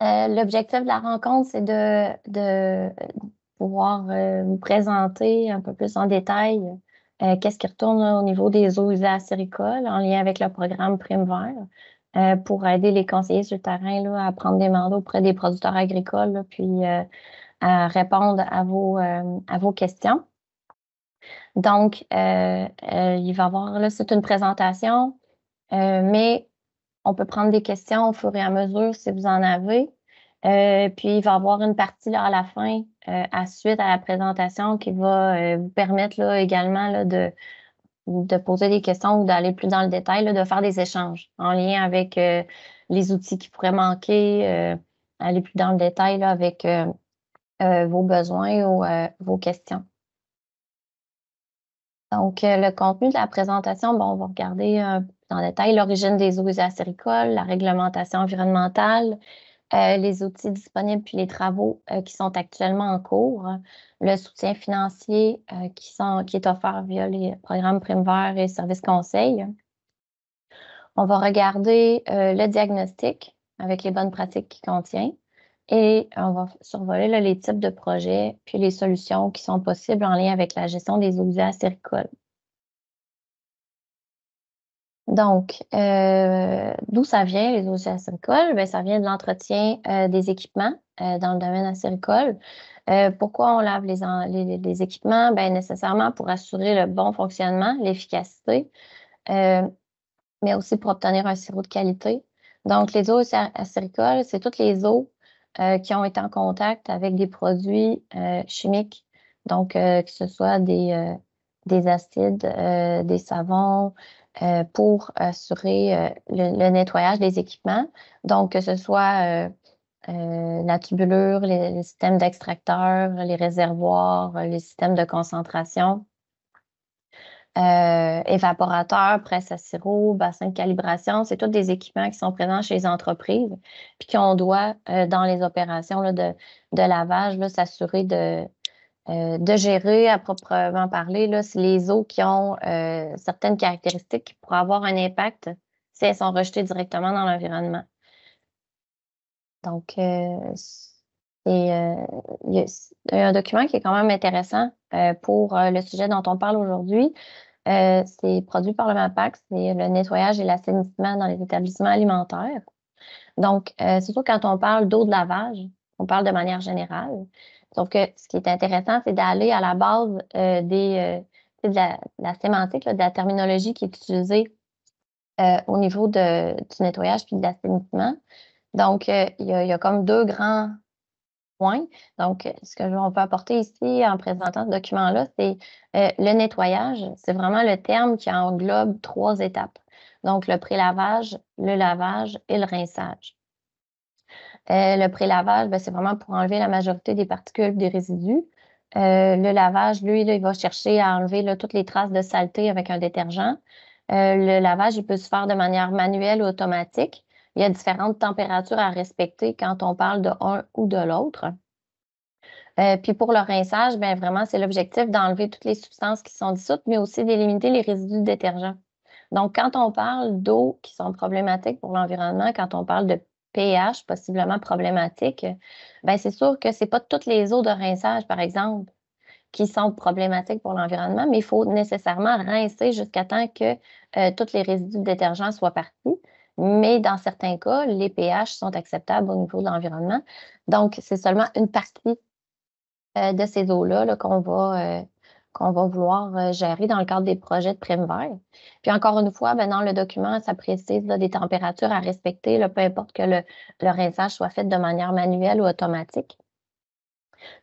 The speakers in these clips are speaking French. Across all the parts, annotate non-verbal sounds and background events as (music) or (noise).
Euh, l'objectif de la rencontre, c'est de, de, pouvoir euh, vous présenter un peu plus en détail euh, qu'est-ce qui retourne au niveau des eaux usées à en lien avec le programme Prime Vert pour aider les conseillers sur le terrain là, à prendre des mandats auprès des producteurs agricoles, puis à répondre à vos, à vos questions. Donc, il va y avoir, là, c'est une présentation, mais on peut prendre des questions au fur et à mesure si vous en avez. Euh, puis il va y avoir une partie à la fin, euh, à suite à la présentation, qui va euh, vous permettre également de, de poser des questions ou d'aller plus dans le détail, de faire des échanges en lien avec les outils qui pourraient manquer, aller plus dans le détail avec vos besoins ou vos questions. Donc, le contenu de la présentation, bon, on va regarder en détail l'origine des eaux usées acéricoles, la réglementation environnementale, euh, les outils disponibles puis les travaux euh, qui sont actuellement en cours, le soutien financier euh, qui, sont, est offert via les programmes Prime et Services Conseil. On va regarder le diagnostic avec les bonnes pratiques qu'il contient et on va survoler les types de projets puis les solutions qui sont possibles en lien avec la gestion des eaux usées acéricoles. Donc, euh, d'où ça vient, les eaux acéricoles? Bien, ça vient de l'entretien euh, des équipements euh, dans le domaine acéricole. pourquoi on lave les, les, équipements? Bien, nécessairement pour assurer le bon fonctionnement, l'efficacité, mais aussi pour obtenir un sirop de qualité. Donc, les eaux acéricoles, c'est toutes les eaux qui ont été en contact avec des produits chimiques, donc que ce soit des des acides, euh, des savons euh, pour assurer euh, le, nettoyage des équipements. Donc, que ce soit la tubulure, les, systèmes d'extracteurs, les réservoirs, les systèmes de concentration, évaporateurs, presse à sirop, bassins de calibration, c'est tous des équipements qui sont présents chez les entreprises, puis qu'on doit, dans les opérations de, de, lavage, s'assurer de, euh, de gérer à proprement parler, là, les eaux qui ont euh, certaines caractéristiques qui pourraient avoir un impact si elles sont rejetées directement dans l'environnement. Donc, euh, il y a un document qui est quand même intéressant pour le sujet dont on parle aujourd'hui. c'est produit par le MAPAC, c'est le nettoyage et l'assainissement dans les établissements alimentaires. Donc, surtout quand on parle d'eau de lavage, on parle de manière générale. Sauf que ce qui est intéressant, c'est d'aller à la base euh, des, euh, de, la, sémantique, de la terminologie qui est utilisée euh, au niveau du nettoyage puis de l'assainissement. Donc, il y, a, comme deux grands points. Donc, ce que on peut apporter ici en présentant ce document-là, c'est le nettoyage. C'est vraiment le terme qui englobe trois étapes. Donc, le prélavage, le lavage et le rinçage. Euh, le pré ben, c'est vraiment pour enlever la majorité des particules, des résidus. Euh, le lavage, lui, il va chercher à enlever toutes les traces de saleté avec un détergent. Euh, le lavage, il peut se faire de manière manuelle ou automatique. Il y a différentes températures à respecter quand on parle de un ou de l'autre. puis pour le rinçage, ben vraiment, c'est l'objectif d'enlever toutes les substances qui sont dissoutes, mais aussi d'éliminer les résidus de détergent. Donc, quand on parle d'eau qui sont problématiques pour l'environnement, quand on parle de pH possiblement problématique, ben c'est sûr que ce n'est pas toutes les eaux de rinçage, par exemple, qui sont problématiques pour l'environnement, mais il faut nécessairement rincer jusqu'à temps que euh, tous les résidus de détergents soient partis. Mais dans certains cas, les pH sont acceptables au niveau de l'environnement. Donc, c'est seulement une partie euh, de ces eaux-là qu'on va euh, qu'on va vouloir euh, gérer dans le cadre des projets de prime vert. Puis encore une fois, ben dans le document, ça précise des températures à respecter, peu importe que le, le, rinçage soit fait de manière manuelle ou automatique.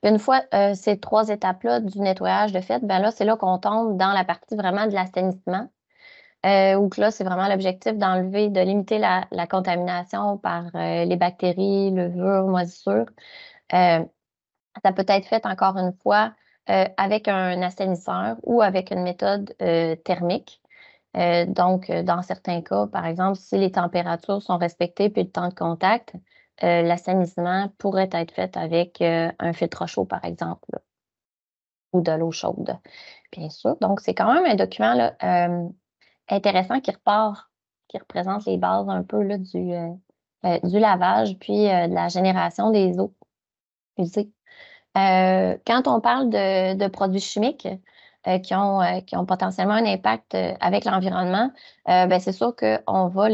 une fois euh, ces trois étapes-là du nettoyage de fait, ben là, c'est là qu'on tombe dans la partie vraiment de l'assainissement. Euh, où là, c'est vraiment l'objectif d'enlever, de limiter la, contamination par les bactéries, levures, moisissures. ça peut être fait encore une fois euh, avec un assainisseur ou avec une méthode euh, thermique. Euh, donc, dans certains cas, par exemple, si les températures sont respectées puis le temps de contact, l'assainissement pourrait être fait avec un filtre chaud, par exemple, ou de l'eau chaude, bien sûr. Donc, c'est quand même un document là, intéressant qui repart, qui représente les bases un peu là, du, du lavage puis de la génération des eaux usées euh, quand on parle de, produits chimiques euh, euh, qui, ont, potentiellement un impact avec l'environnement, ben, c'est sûr qu'on peut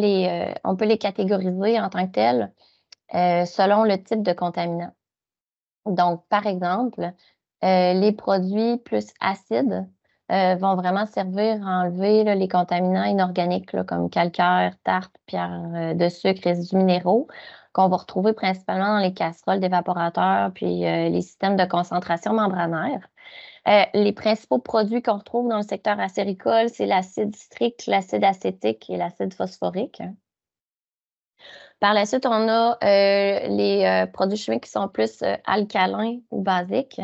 les catégoriser en tant que tels selon le type de contaminant. Donc, par exemple, les produits plus acides vont vraiment servir à enlever les contaminants inorganiques comme calcaire, tarte, pierre de sucre, résidus minéraux qu'on va retrouver principalement dans les casseroles d'évaporateurs puis euh, les systèmes de concentration membranaire. Euh, les principaux produits qu'on retrouve dans le secteur acéricole, c'est l'acide strict, l'acide acétique et l'acide phosphorique. Par la suite, on a euh, les produits chimiques qui sont plus alcalins ou basiques.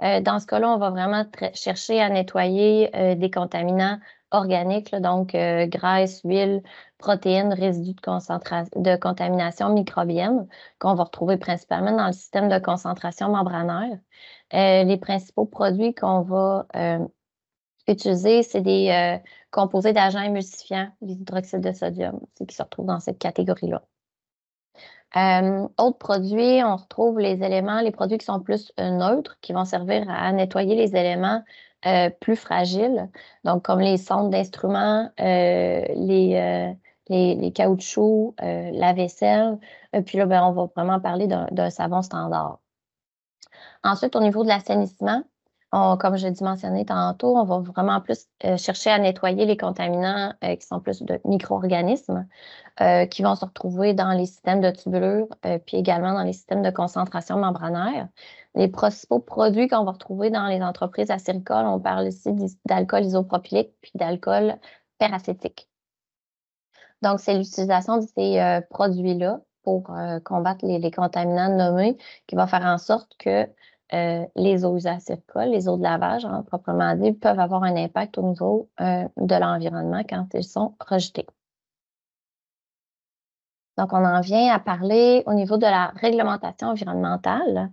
dans ce cas-là, on va vraiment chercher à nettoyer des contaminants organiques, donc graisse, huile, protéines, résidus de, de contamination microbienne, qu'on va retrouver principalement dans le système de concentration membranaire. Euh, les principaux produits qu'on va euh, utiliser, c'est des euh, composés d'agents émulsifiants, l'hydroxyde de sodium, c'est qui se retrouve dans cette catégorie-là. autres produits, on retrouve les éléments, les produits qui sont plus neutres, qui vont servir à nettoyer les éléments plus fragiles, donc comme les sondes d'instruments, les, les, les caoutchoucs, euh, la vaisselle. Et euh, puis là, ben, on va vraiment parler d'un savon standard. Ensuite, au niveau de l'assainissement, comme j'ai l'ai mentionné tantôt, on va vraiment plus euh, chercher à nettoyer les contaminants qui sont plus de micro-organismes qui vont se retrouver dans les systèmes de tubulure, puis également dans les systèmes de concentration membranaire. Les principaux produits qu'on va retrouver dans les entreprises acéricoles, on parle ici d'alcool isopropylique puis d'alcool peracétique. Donc, c'est l'utilisation de ces euh, produits-là pour euh, combattre les, contaminants nommés qui va faire en sorte que euh, les eaux usées à les eaux de lavage, hein, proprement dit, peuvent avoir un impact au niveau de l'environnement quand ils sont rejetés. Donc, on en vient à parler au niveau de la réglementation environnementale.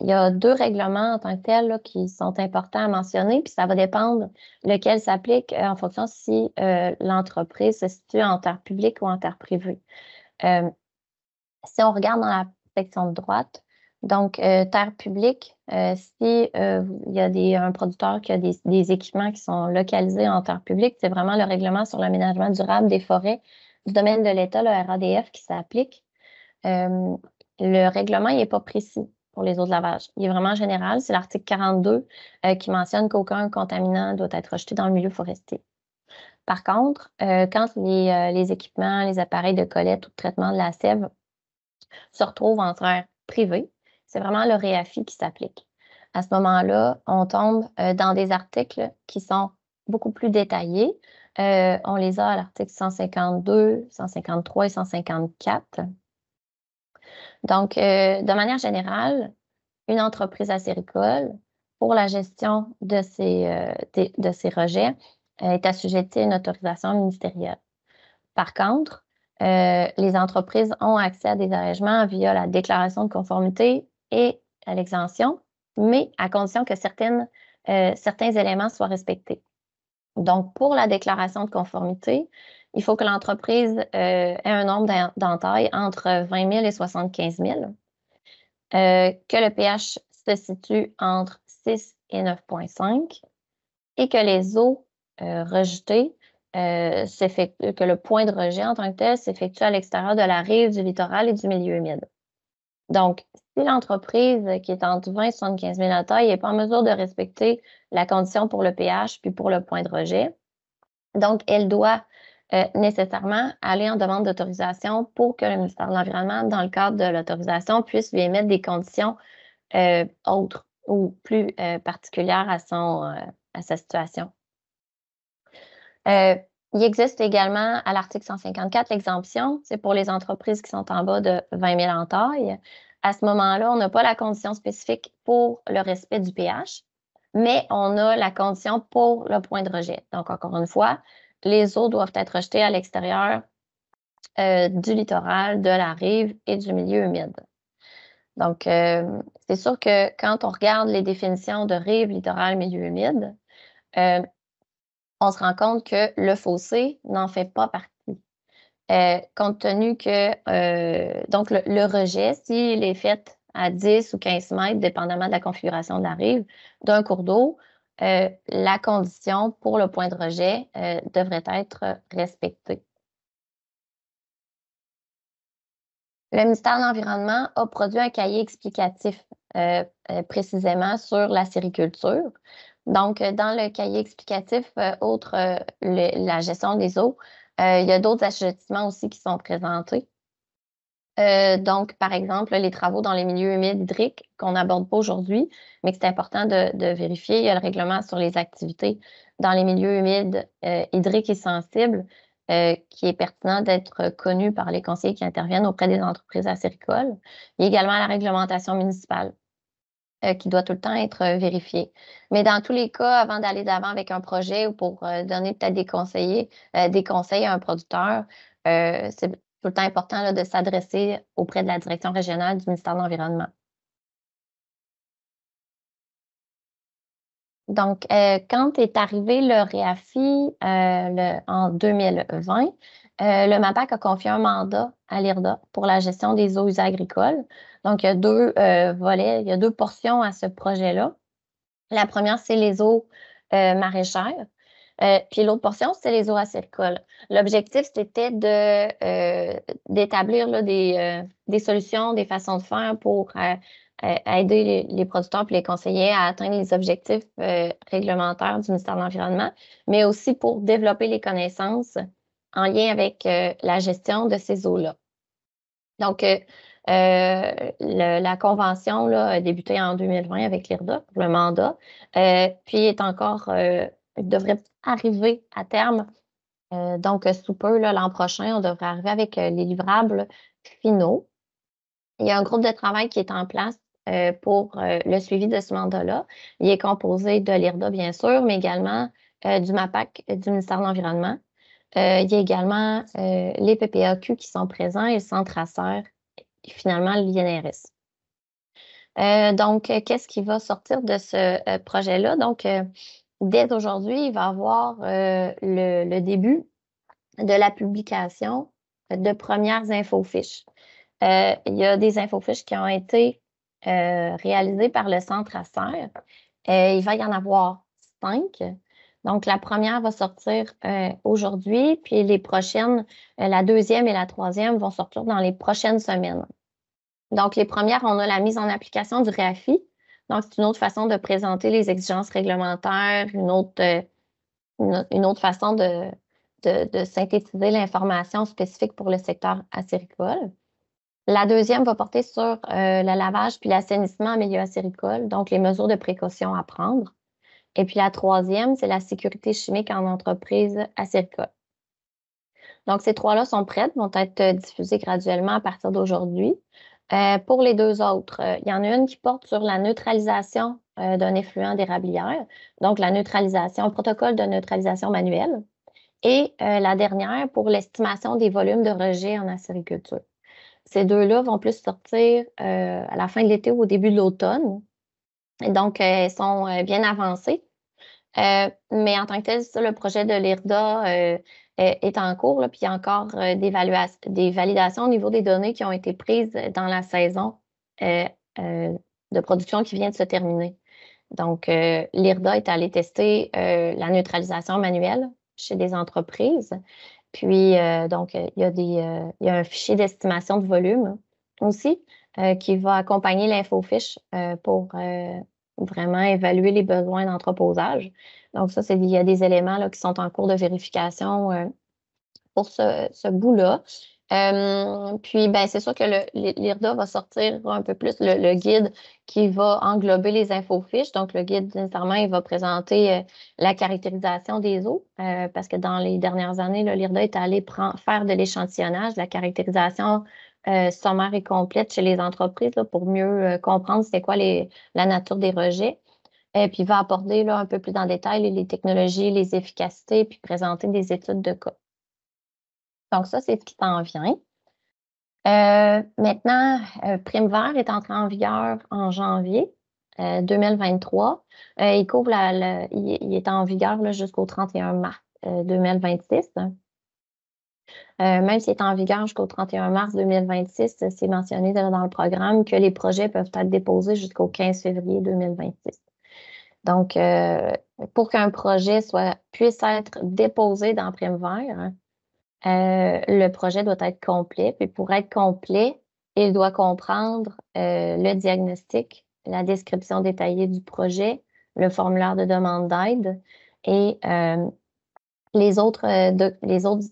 Il y a deux règlements en tant que tels qui sont importants à mentionner, puis ça va dépendre lequel s'applique euh, en fonction si euh, l'entreprise se situe en terre publique ou en terre privée. Euh, si on regarde dans la section de droite, donc terre publique, si il y a des, un producteur qui a des, des, équipements qui sont localisés en terre publique, c'est vraiment le règlement sur l'aménagement durable des forêts du domaine de l'État, le RADF, qui s'applique. le règlement n'est pas précis pour les eaux de lavage. Il est vraiment général. C'est l'article 42 euh, qui mentionne qu'aucun contaminant doit être rejeté dans le milieu forestier. Par contre, euh, quand euh, les, équipements, les appareils de collecte ou de traitement de la sève se retrouvent en train privé, c'est vraiment le REAFI qui s'applique. À ce moment-là, on tombe dans des articles qui sont beaucoup plus détaillés. on les a à l'article 152, 153 et 154. Donc, euh, de manière générale, une entreprise acéricole, pour la gestion de ces, euh, de, rejets, euh, est assujettie à une autorisation ministérielle. Par contre, les entreprises ont accès à des arrangements via la déclaration de conformité et à l'exemption, mais à condition que certaines, certains éléments soient respectés. Donc, pour la déclaration de conformité, il faut que l'entreprise euh, ait un nombre d'entailles entre 20 000 et 75 000, euh, que le pH se situe entre 6 et 9,5 et que les eaux euh, rejetées que le point de rejet en tant que tel s'effectue à l'extérieur de la rive, du littoral et du milieu humide. Donc, si l'entreprise qui est entre 20 et 75 000 à taille n'est pas en mesure de respecter la condition pour le pH puis pour le point de rejet, donc elle doit euh, nécessairement aller en demande d'autorisation pour que le ministère de l'Environnement, dans le cadre de l'autorisation, puisse lui émettre des conditions euh, autres ou plus euh, particulières à, son, à sa situation. il existe également à l'article 154 l'exemption, c'est pour les entreprises qui sont en bas de 20 000 en taille. À ce moment-là, on n'a pas la condition spécifique pour le respect du pH, mais on a la condition pour le point de rejet. Donc, encore une fois, les eaux doivent être rejetées à l'extérieur euh, du littoral, de la rive et du milieu humide. Donc, euh, c'est sûr que quand on regarde les définitions de rive, littoral, milieu humide, euh, on se rend compte que le fossé n'en fait pas partie. compte tenu que, donc, le, le rejet, s'il est fait à 10 ou 15 mètres, dépendamment de la configuration de la rive, d'un cours d'eau, euh, la condition pour le point de rejet euh, devrait être respectée. Le ministère de l'Environnement a produit un cahier explicatif euh, précisément sur la sériculture. Donc, dans le cahier explicatif, outre la gestion des eaux, il y a d'autres achetissements aussi qui sont présentés. Euh, donc, par exemple, les travaux dans les milieux humides hydriques qu'on n'aborde pas aujourd'hui, mais que c'est important de, vérifier. Il y a le règlement sur les activités dans les milieux humides euh, hydriques et sensibles euh, qui est pertinent d'être connu par les conseillers qui interviennent auprès des entreprises acéricoles. Il y a également la réglementation municipale qui doit tout le temps être vérifiée. Mais dans tous les cas, avant d'aller d'avant avec un projet ou pour donner peut-être des conseillers, des conseils à un producteur, c'est tout le temps important de s'adresser auprès de la direction régionale du ministère de l'Environnement. Donc, euh, quand est arrivé le REAFI euh, en 2020, euh, le MAPAC a confié un mandat à l'IRDA pour la gestion des eaux usées agricoles. Donc, il y a deux volets, il y a deux portions à ce projet-là. La première, c'est les eaux maraîchères. Euh, puis l'autre portion, c'était les eaux à acéticoles. L'objectif, c'était euh, d'établir euh, des, solutions, des façons de faire pour aider les, producteurs et les conseillers à atteindre les objectifs réglementaires du ministère de l'Environnement, mais aussi pour développer les connaissances en lien avec la gestion de ces eaux-là. Donc, la convention là, a débuté en 2020 avec l'IRDA le mandat, puis est encore il devrait arriver à terme. Euh, donc, euh, sous peu, l'an prochain, on devrait arriver avec euh, les livrables finaux. Il y a un groupe de travail qui est en place pour le suivi de ce mandat-là. Il est composé de l'IRDA, bien sûr, mais également du MAPAC du ministère de l'Environnement. il y a également les PPAQ qui sont présents et le centre et finalement l'INRS. donc, qu'est-ce qui va sortir de ce projet-là? Donc, dès aujourd'hui, il va y avoir euh, le, début de la publication de premières infofiches. Euh, il y a des infofiches qui ont été euh, réalisées par le centre à il va y en avoir cinq. Donc, la première va sortir aujourd'hui, puis les prochaines, la deuxième et la troisième vont sortir dans les prochaines semaines. Donc, les premières, on a la mise en application du RAFI, donc, c'est une autre façon de présenter les exigences réglementaires, une autre, euh, une, autre façon de, de, synthétiser l'information spécifique pour le secteur acéricole. La deuxième va porter sur euh, le lavage puis l'assainissement en milieu acéricole, donc les mesures de précaution à prendre. Et puis la troisième, c'est la sécurité chimique en entreprise acéricole. Donc, ces trois-là sont prêtes, vont être euh, diffusées graduellement à partir d'aujourd'hui. Euh, pour les deux autres, euh, il y en a une qui porte sur la neutralisation euh, d'un effluent d'érablière, donc la neutralisation, le protocole de neutralisation manuelle, et la dernière pour l'estimation des volumes de rejet en acériculture. Ces deux-là vont plus sortir à la fin de l'été ou au début de l'automne. et Donc, elles sont bien avancées. mais en tant que tel, le projet de l'IRDA euh, est en cours, puis il y a encore euh, des, des, validations au niveau des données qui ont été prises dans la saison euh, de production qui vient de se terminer. Donc, l'IRDA est allé tester la neutralisation manuelle chez des entreprises. Puis, donc, il y, a des, un fichier d'estimation de volume aussi qui va accompagner linfo l'infofiche pour vraiment évaluer les besoins d'entreposage. Donc, ça, c'est, il y a des éléments là, qui sont en cours de vérification euh, pour ce, bout-là. Euh, puis, ben, c'est sûr que l'IRDA va sortir un peu plus le, guide qui va englober les infofiches. Donc, le guide, nécessairement, il va présenter euh, la caractérisation des eaux parce que dans les dernières années, l'IRDA est allé prendre, faire de l'échantillonnage, la caractérisation euh, sommaire et complète chez les entreprises pour mieux euh, comprendre c'est quoi la nature des rejets. Et puis, il va apporter un peu plus en détail les, technologies, les efficacités, puis présenter des études de cas. Donc, ça, c'est ce qui t'en vient. Euh, maintenant, Prime Vert est entré en vigueur en janvier 2023. il, couvre il, est en vigueur jusqu'au 31 mars 2026. Euh, même s'il est en vigueur jusqu'au 31 mars 2026, euh, c'est mentionné dans le programme que les projets peuvent être déposés jusqu'au 15 février 2026. Donc, euh, pour qu'un projet puisse être déposé dans Prime hein, le projet doit être complet. Puis pour être complet, il doit comprendre le diagnostic, la description détaillée du projet, le formulaire de demande d'aide et les autres, les autres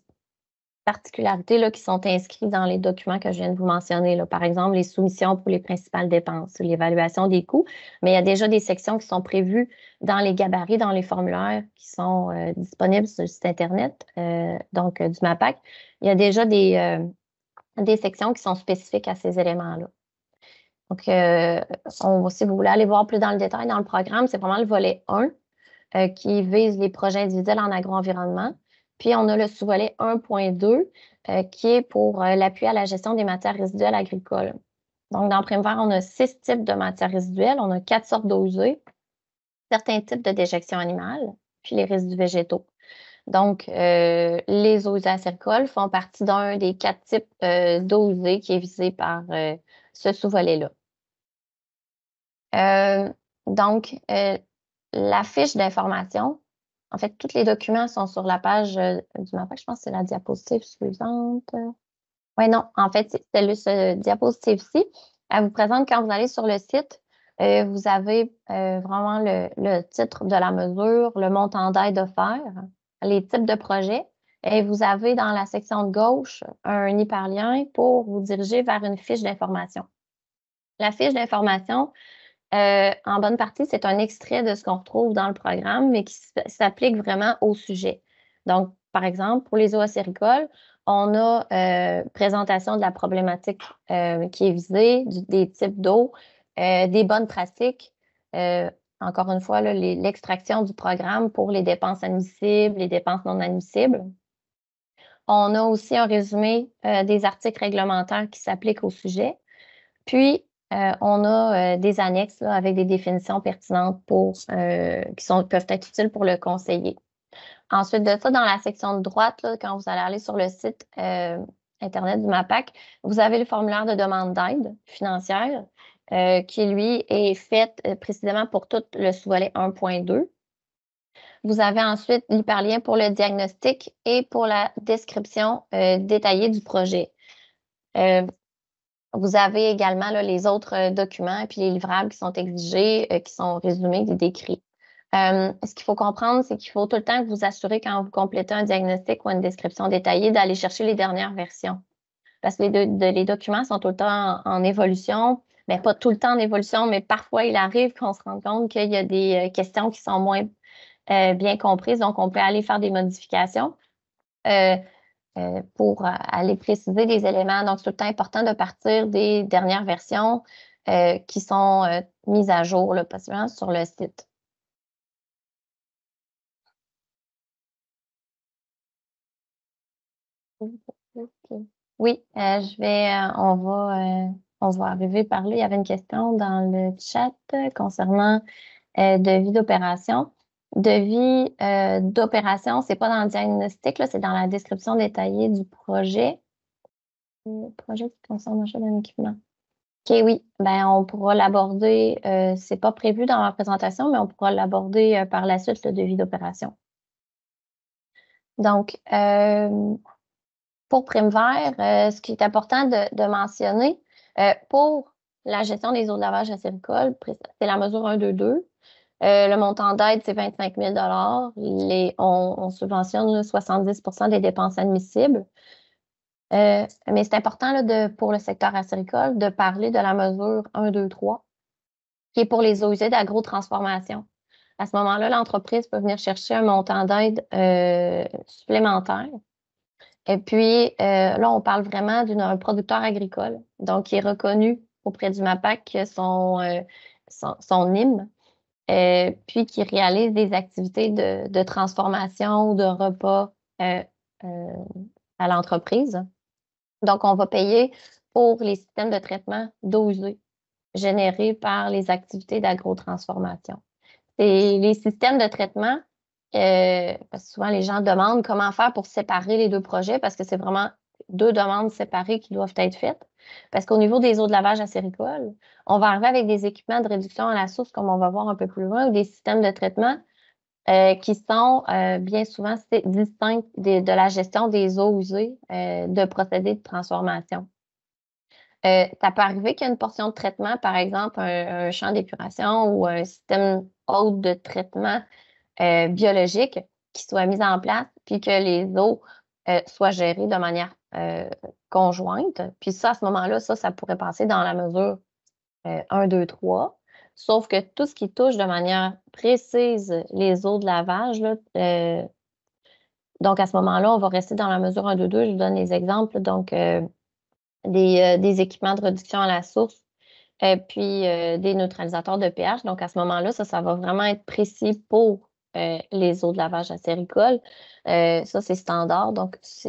particularités là, qui sont inscrites dans les documents que je viens de vous mentionner. Là. Par exemple, les soumissions pour les principales dépenses, ou l'évaluation des coûts. Mais il y a déjà des sections qui sont prévues dans les gabarits, dans les formulaires qui sont euh, disponibles sur le site Internet, euh, donc euh, du MAPAC. Il y a déjà des, des sections qui sont spécifiques à ces éléments-là. Donc, si vous voulez aller voir plus dans le détail dans le programme, c'est vraiment le volet 1 qui vise les projets individuels en agro-environnement. Puis, on a le sous-volet 1.2 euh, qui est pour euh, l'appui à la gestion des matières résiduelles agricoles. Donc, dans vert, on a six types de matières résiduelles. On a quatre sortes d'osées, certains types de déjections animales, puis les résidus végétaux. Donc, euh, les osées usées acéricoles font partie d'un des quatre types d'osées qui est visé par ce sous-volet-là. donc, la fiche d'information en fait, tous les documents sont sur la page euh, du mapa. Je pense que c'est la diapositive suivante. Oui, non, en fait, c'est ce diapositive-ci. Elle vous présente quand vous allez sur le site, euh, vous avez euh, vraiment le, titre de la mesure, le montant d'aide offert, les types de projets. Et vous avez dans la section de gauche un hyperlien pour vous diriger vers une fiche d'information. La fiche d'information, euh, en bonne partie, c'est un extrait de ce qu'on retrouve dans le programme, mais qui s'applique vraiment au sujet. Donc, par exemple, pour les acéricoles, on a euh, présentation de la problématique euh, qui est visée, des types d'eau, des bonnes pratiques. encore une fois, l'extraction du programme pour les dépenses admissibles, les dépenses non admissibles. On a aussi un résumé des articles réglementaires qui s'appliquent au sujet. Puis, euh, on a euh, des annexes avec des définitions pertinentes pour, euh, qui sont, peuvent être utiles pour le conseiller. Ensuite de ça, dans la section de droite, quand vous allez aller sur le site Internet du MAPAC, vous avez le formulaire de demande d'aide financière qui, lui, est fait précisément pour tout le sous-volet 1.2. Vous avez ensuite l'hyperlien pour le diagnostic et pour la description détaillée du projet. Vous avez également les autres euh, documents puis les livrables qui sont exigés, euh, qui sont résumés des décrits. Euh, ce qu'il faut comprendre, c'est qu'il faut tout le temps que vous assurer quand vous complétez un diagnostic ou une description détaillée d'aller chercher les dernières versions. Parce que les, documents sont tout le temps en, évolution, mais pas tout le temps en évolution, mais parfois il arrive qu'on se rende compte qu'il y a des questions qui sont moins bien comprises, donc on peut aller faire des modifications. Euh, pour euh, aller préciser les éléments. Donc, c'est tout le temps important de partir des dernières versions euh, qui sont mises à jour, possiblement sur le site. Oui, je vais, on va, on va arriver par là. Il y avait une question dans le chat concernant de vie d'opération. Devis vie euh, d'opération, c'est pas dans le diagnostic, c'est dans la description détaillée du projet. Le projet qui concerne l'achat d'un équipement. OK, oui. Ben, on pourra l'aborder. Euh, c'est pas prévu dans la présentation, mais on pourra l'aborder euh, par la suite, le devis d'opération. Donc, pour Prime Vert, ce qui est important de, mentionner, pour la gestion des eaux de lavage acéricole, c'est la mesure 1-2-2. Euh, le montant d'aide, c'est 25 000 on, subventionne 70 des dépenses admissibles. Euh, mais c'est important là, pour le secteur agricole de parler de la mesure 1, 2, 3, qui est pour les OG d'agro-transformation. À ce moment-là, l'entreprise peut venir chercher un montant d'aide euh, supplémentaire. Et puis, là, on parle vraiment d'un producteur agricole, donc qui est reconnu auprès du MAPAC son, son, son, hymne euh, puis qui réalisent des activités de, transformation ou de repas euh, euh, à l'entreprise. Donc, on va payer pour les systèmes de traitement dosés, générés par les activités d'agro-transformation. les systèmes de traitement, souvent les gens demandent comment faire pour séparer les deux projets parce que c'est vraiment deux demandes séparées qui doivent être faites. Parce qu'au niveau des eaux de lavage acéricole, on va arriver avec des équipements de réduction à la source, comme on va voir un peu plus loin, ou des systèmes de traitement euh, qui sont euh, bien souvent distincts de, la gestion des eaux usées euh, de procédés de transformation. ça peut arriver qu'il y ait une portion de traitement, par exemple un, champ d'épuration ou un système haute de traitement biologique qui soit mis en place, puis que les eaux soient gérées de manière euh, conjointe. Puis ça, à ce moment-là, ça, ça pourrait passer dans la mesure 1, 2, 3. Sauf que tout ce qui touche de manière précise les eaux de lavage, euh, donc à ce moment-là, on va rester dans la mesure 1, 2, 2. Je vous donne les exemples. Donc, euh, des, des, équipements de réduction à la source, puis des neutralisateurs de pH. Donc, à ce moment-là, ça, ça va vraiment être précis pour euh, les eaux de lavage à euh, ça, c'est standard. Donc, ces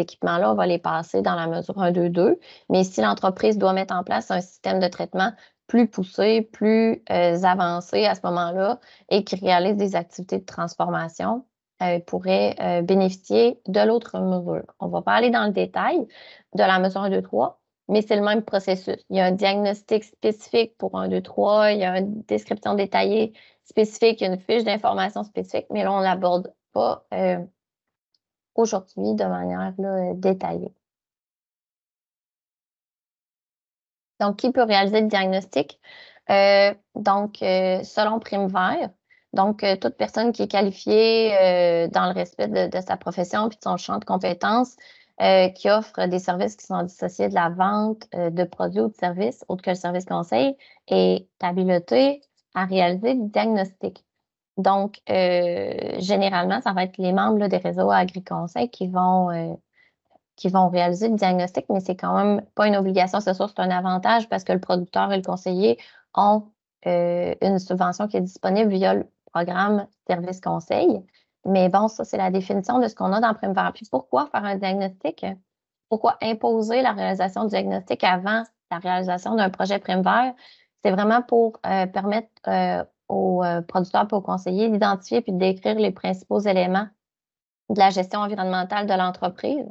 équipements-là, on va les passer dans la mesure 1, 2, 2. Mais si l'entreprise doit mettre en place un système de traitement plus poussé, plus euh, avancé à ce moment-là et qui réalise des activités de transformation, elle pourrait bénéficier de l'autre mesure. On ne va pas aller dans le détail de la mesure 1, 2, 3, mais c'est le même processus. Il y a un diagnostic spécifique pour 1, 2, 3, il y a une description détaillée spécifique, il y a une fiche d'information spécifique, mais là, on ne l'aborde pas euh, aujourd'hui de manière détaillée. Donc, qui peut réaliser le diagnostic? Euh, donc, euh, selon Prime Vert, donc, toute personne qui est qualifiée dans le respect de, de, sa profession et de son champ de compétences euh, qui offre des services qui sont dissociés de la vente euh, de produits ou de services autres que le service conseil et habilité à réaliser le diagnostic. Donc, euh, généralement, ça va être les membres des réseaux agri qui qui vont réaliser le diagnostic, mais c'est quand même pas une obligation. C'est sûr, c'est un avantage parce que le producteur et le conseiller ont une subvention qui est disponible via le programme Service Conseil. Mais bon, ça, c'est la définition de ce qu'on a dans prime Puis pourquoi faire un diagnostic? Pourquoi imposer la réalisation du diagnostic avant la réalisation d'un projet prime C'est vraiment pour euh, permettre euh, aux euh, producteurs et aux conseillers d'identifier puis de décrire les principaux éléments de la gestion environnementale de l'entreprise,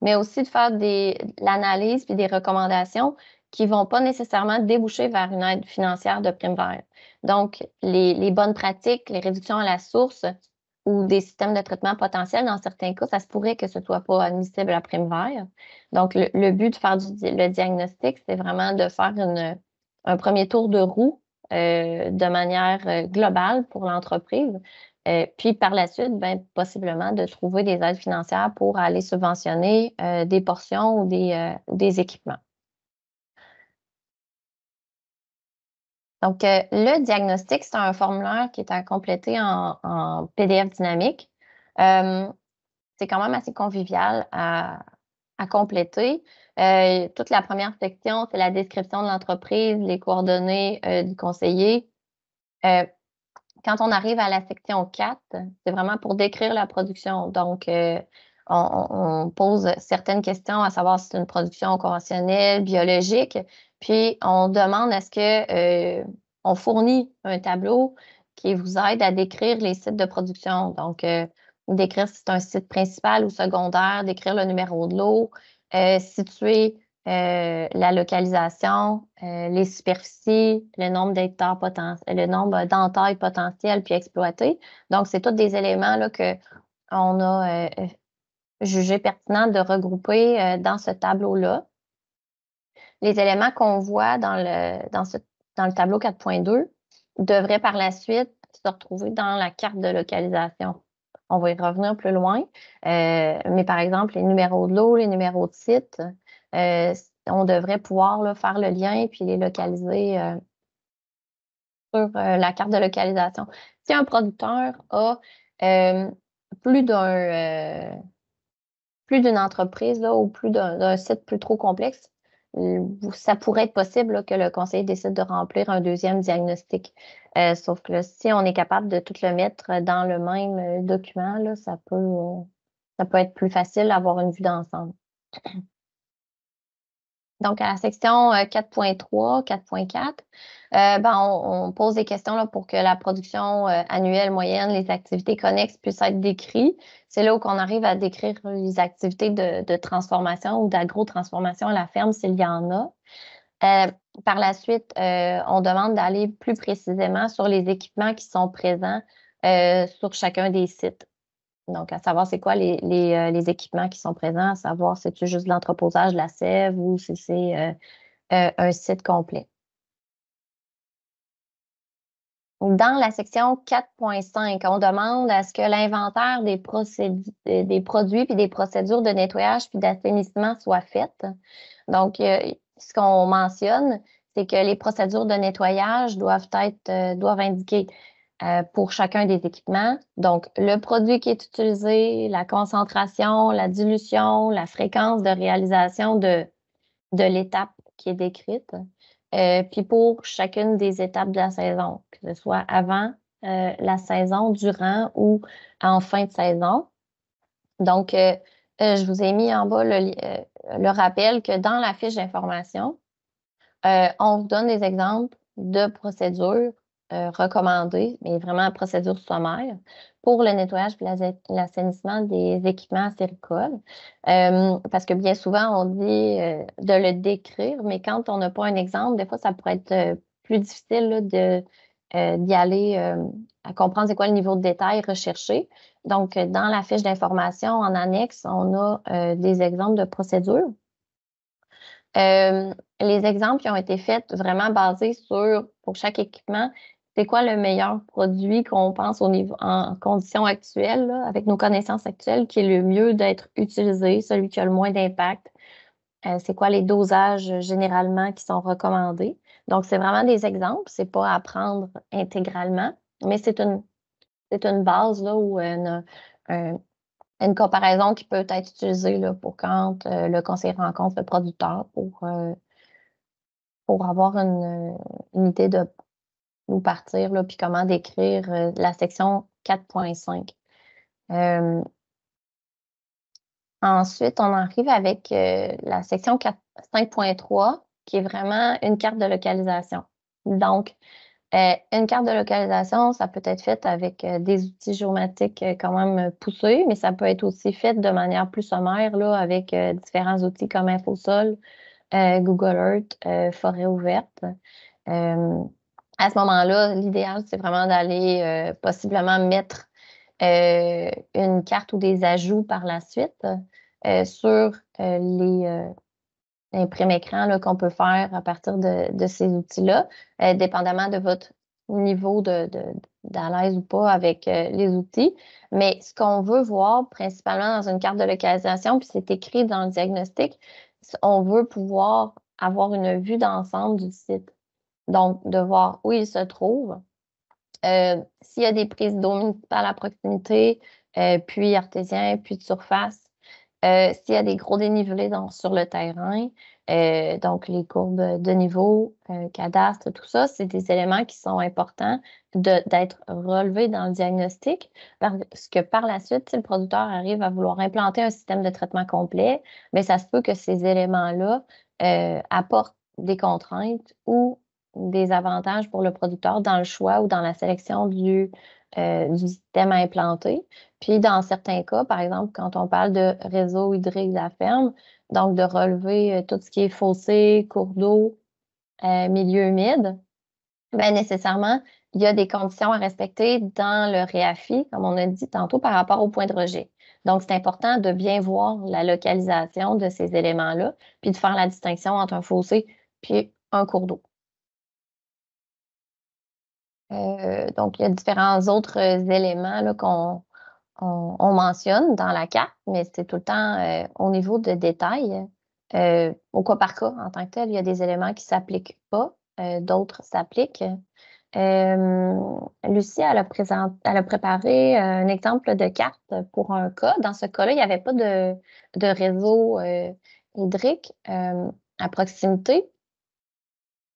mais aussi de faire des, l'analyse puis des recommandations qui ne vont pas nécessairement déboucher vers une aide financière de prime Vert. Donc, les, les bonnes pratiques, les réductions à la source, ou des systèmes de traitement potentiels, dans certains cas, ça se pourrait que ce ne soit pas admissible à verre. Donc, le, but de faire le diagnostic, c'est vraiment de faire un premier tour de roue euh, de manière euh, globale pour l'entreprise. Euh, puis par la suite, ben, possiblement de trouver des aides financières pour aller subventionner des portions ou des équipements. Donc, euh, le diagnostic, c'est un formulaire qui est à compléter en, PDF dynamique. Euh, c'est quand même assez convivial à, compléter. Euh, toute la première section, c'est la description de l'entreprise, les coordonnées du conseiller. quand on arrive à la section 4, c'est vraiment pour décrire la production. Donc, on, pose certaines questions, à savoir si c'est une production conventionnelle, biologique, puis, on demande à ce que euh, on fournit un tableau qui vous aide à décrire les sites de production. Donc, euh, décrire si c'est un site principal ou secondaire, décrire le numéro de l'eau, euh, situer la localisation, les superficies, le nombre d'hectares potentiels, le nombre d'entailles potentielles puis exploitées. Donc, c'est tous des éléments là, que on a jugé pertinent de regrouper dans ce tableau-là les éléments qu'on voit dans le, dans, le tableau 4.2 devraient par la suite se retrouver dans la carte de localisation. On va y revenir plus loin, euh, mais par exemple, les numéros de l'eau, les numéros de site, euh, on devrait pouvoir faire le lien puis les localiser euh, sur la carte de localisation. Si un producteur a plus d'un plus d'une entreprise là, ou plus d'un site plus trop complexe, ça pourrait être possible que le conseil décide de remplir un deuxième diagnostic. Euh, sauf que si on est capable de tout le mettre euh, dans le même euh, document, ça, peut, ça peut être plus facile d'avoir une vue d'ensemble. (clears throat) Donc, à la section 4.3, euh, 4.4, euh, ben, on, pose des questions là, pour que la production euh, annuelle moyenne, les activités connexes puissent être décrites. C'est là où on arrive à décrire les activités de, transformation ou d'agro-transformation à la ferme s'il y en a. par la suite, on demande d'aller plus précisément sur les équipements qui sont présents sur chacun des sites. Donc, à savoir c'est quoi les, euh, les, équipements qui sont présents, à savoir c'est-tu juste l'entreposage, la sève ou si c'est euh, euh, un site complet. Dans la section 4.5, on demande à ce que l'inventaire des, produits puis des procédures de nettoyage puis d'assainissement soit fait. Donc, ce qu'on mentionne, c'est que les procédures de nettoyage doivent être doivent indiquer euh, pour chacun des équipements. Donc, le produit qui est utilisé, la concentration, la dilution, la fréquence de réalisation de, l'étape qui est décrite. Euh, puis pour chacune des étapes de la saison, que ce soit avant euh, la saison, durant ou en fin de saison. Donc, je vous ai mis en bas le, le rappel que dans la fiche d'information, on vous donne des exemples de procédures euh, recommandé, mais vraiment procédure sommaire, pour le nettoyage et l'assainissement des équipements à euh, parce que bien souvent, on dit euh, de le décrire, mais quand on n'a pas un exemple, des fois, ça pourrait être plus difficile de, d'y aller à comprendre c'est quoi le niveau de détail recherché. Donc, dans la fiche d'information, en annexe, on a des exemples de procédures. les exemples qui ont été faits vraiment basés sur, pour chaque équipement, c'est quoi le meilleur produit qu'on pense au niveau en condition actuelle, avec nos connaissances actuelles, qui est le mieux d'être utilisé, celui qui a le moins d'impact. Euh, c'est quoi les dosages euh, généralement qui sont recommandés. Donc, c'est vraiment des exemples, c'est pas à prendre intégralement, mais c'est une, une base là, ou une, comparaison qui peut être utilisée là, pour quand euh, le conseiller rencontre le producteur pour, pour avoir une, une idée de ou partir, là, puis comment décrire euh, la section 4.5. Euh, ensuite, on arrive avec euh, la section 5.3, qui est vraiment une carte de localisation. Donc, une carte de localisation, ça peut être faite avec des outils géomatiques quand même poussés, mais ça peut être aussi fait de manière plus sommaire là, avec différents outils comme InfoSol, Google Earth, Forêt ouverte à ce moment-là, l'idéal, c'est vraiment d'aller euh, possiblement mettre euh, une carte ou des ajouts par la suite euh, sur les, imprimés écrans qu'on peut faire à partir de, ces outils-là, dépendamment de votre niveau de, ou pas avec les outils. Mais ce qu'on veut voir principalement dans une carte de localisation, puis c'est écrit dans le diagnostic, on veut pouvoir avoir une vue d'ensemble du site. Donc, de voir où ils se trouvent. Euh, s'il y a des prises d'eau par la proximité, euh, puis artésien, puis de surface. Euh, s'il y a des gros dénivelés sur le terrain, donc les courbes de niveau, cadastre, tout ça, c'est des éléments qui sont importants d'être relevés dans le diagnostic parce que par la suite, si le producteur arrive à vouloir implanter un système de traitement complet, mais ben, ça se peut que ces éléments-là apportent des contraintes ou des avantages pour le producteur dans le choix ou dans la sélection du, euh, du système à implanter. Puis dans certains cas, par exemple, quand on parle de réseau hydrique de la ferme, donc de relever euh, tout ce qui est fossé, cours d'eau, euh, milieu humide, bien nécessairement, il y a des conditions à respecter dans le réaffi, comme on a dit tantôt, par rapport au point de rejet. Donc, c'est important de bien voir la localisation de ces éléments-là, puis de faire la distinction entre un fossé puis un cours d'eau. Euh, donc, il y a différents autres euh, éléments qu'on mentionne dans la carte, mais c'est tout le temps euh, au niveau de détails, au cas par cas, en tant que tel, il y a des éléments qui ne s'appliquent pas, d'autres s'appliquent. Lucie, elle a, a, préparé un exemple de carte pour un cas. Dans ce cas-là, il n'y avait pas de réseau hydrique à proximité,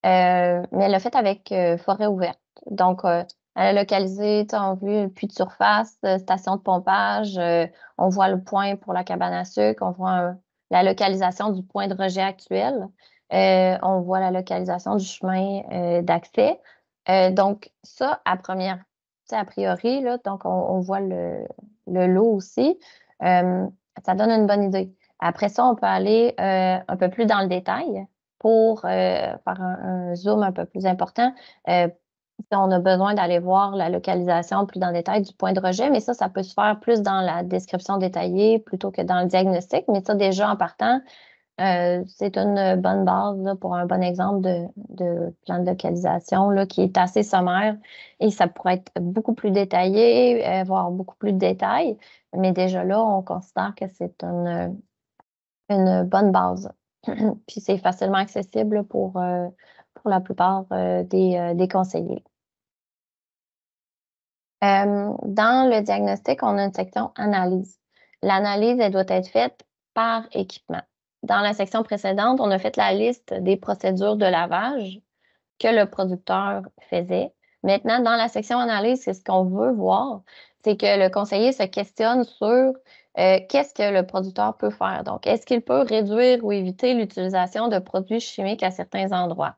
mais elle l'a fait avec forêt ouverte. Donc, localiser, euh, elle a localisé, on le puits de surface, euh, station de pompage, euh, on voit le point pour la cabane à sucre, on voit la localisation du point de rejet actuel, on voit la localisation du chemin d'accès. donc, ça, à première, a priori, là, donc on, voit le, lot aussi. ça donne une bonne idée. Après ça, on peut aller un peu plus dans le détail pour faire un, zoom un peu plus important, on a besoin d'aller voir la localisation plus dans le détail du point de rejet, mais ça, ça peut se faire plus dans la description détaillée plutôt que dans le diagnostic. Mais ça, déjà en partant, euh, c'est une bonne base pour un bon exemple de, plan de localisation là, qui est assez sommaire et ça pourrait être beaucoup plus détaillé, avoir euh, beaucoup plus de détails. Mais déjà là, on considère que c'est une, une bonne base. (clears throat) Puis c'est facilement accessible pour euh, la plupart euh, euh, des, conseillers. Euh, dans le diagnostic, on a une section analyse. L'analyse, elle doit être faite par équipement. Dans la section précédente, on a fait la liste des procédures de lavage que le producteur faisait. Maintenant, dans la section analyse, c'est ce qu'on veut voir, c'est que le conseiller se questionne sur qu'est-ce que le producteur peut faire. Donc, est-ce qu'il peut réduire ou éviter l'utilisation de produits chimiques à certains endroits?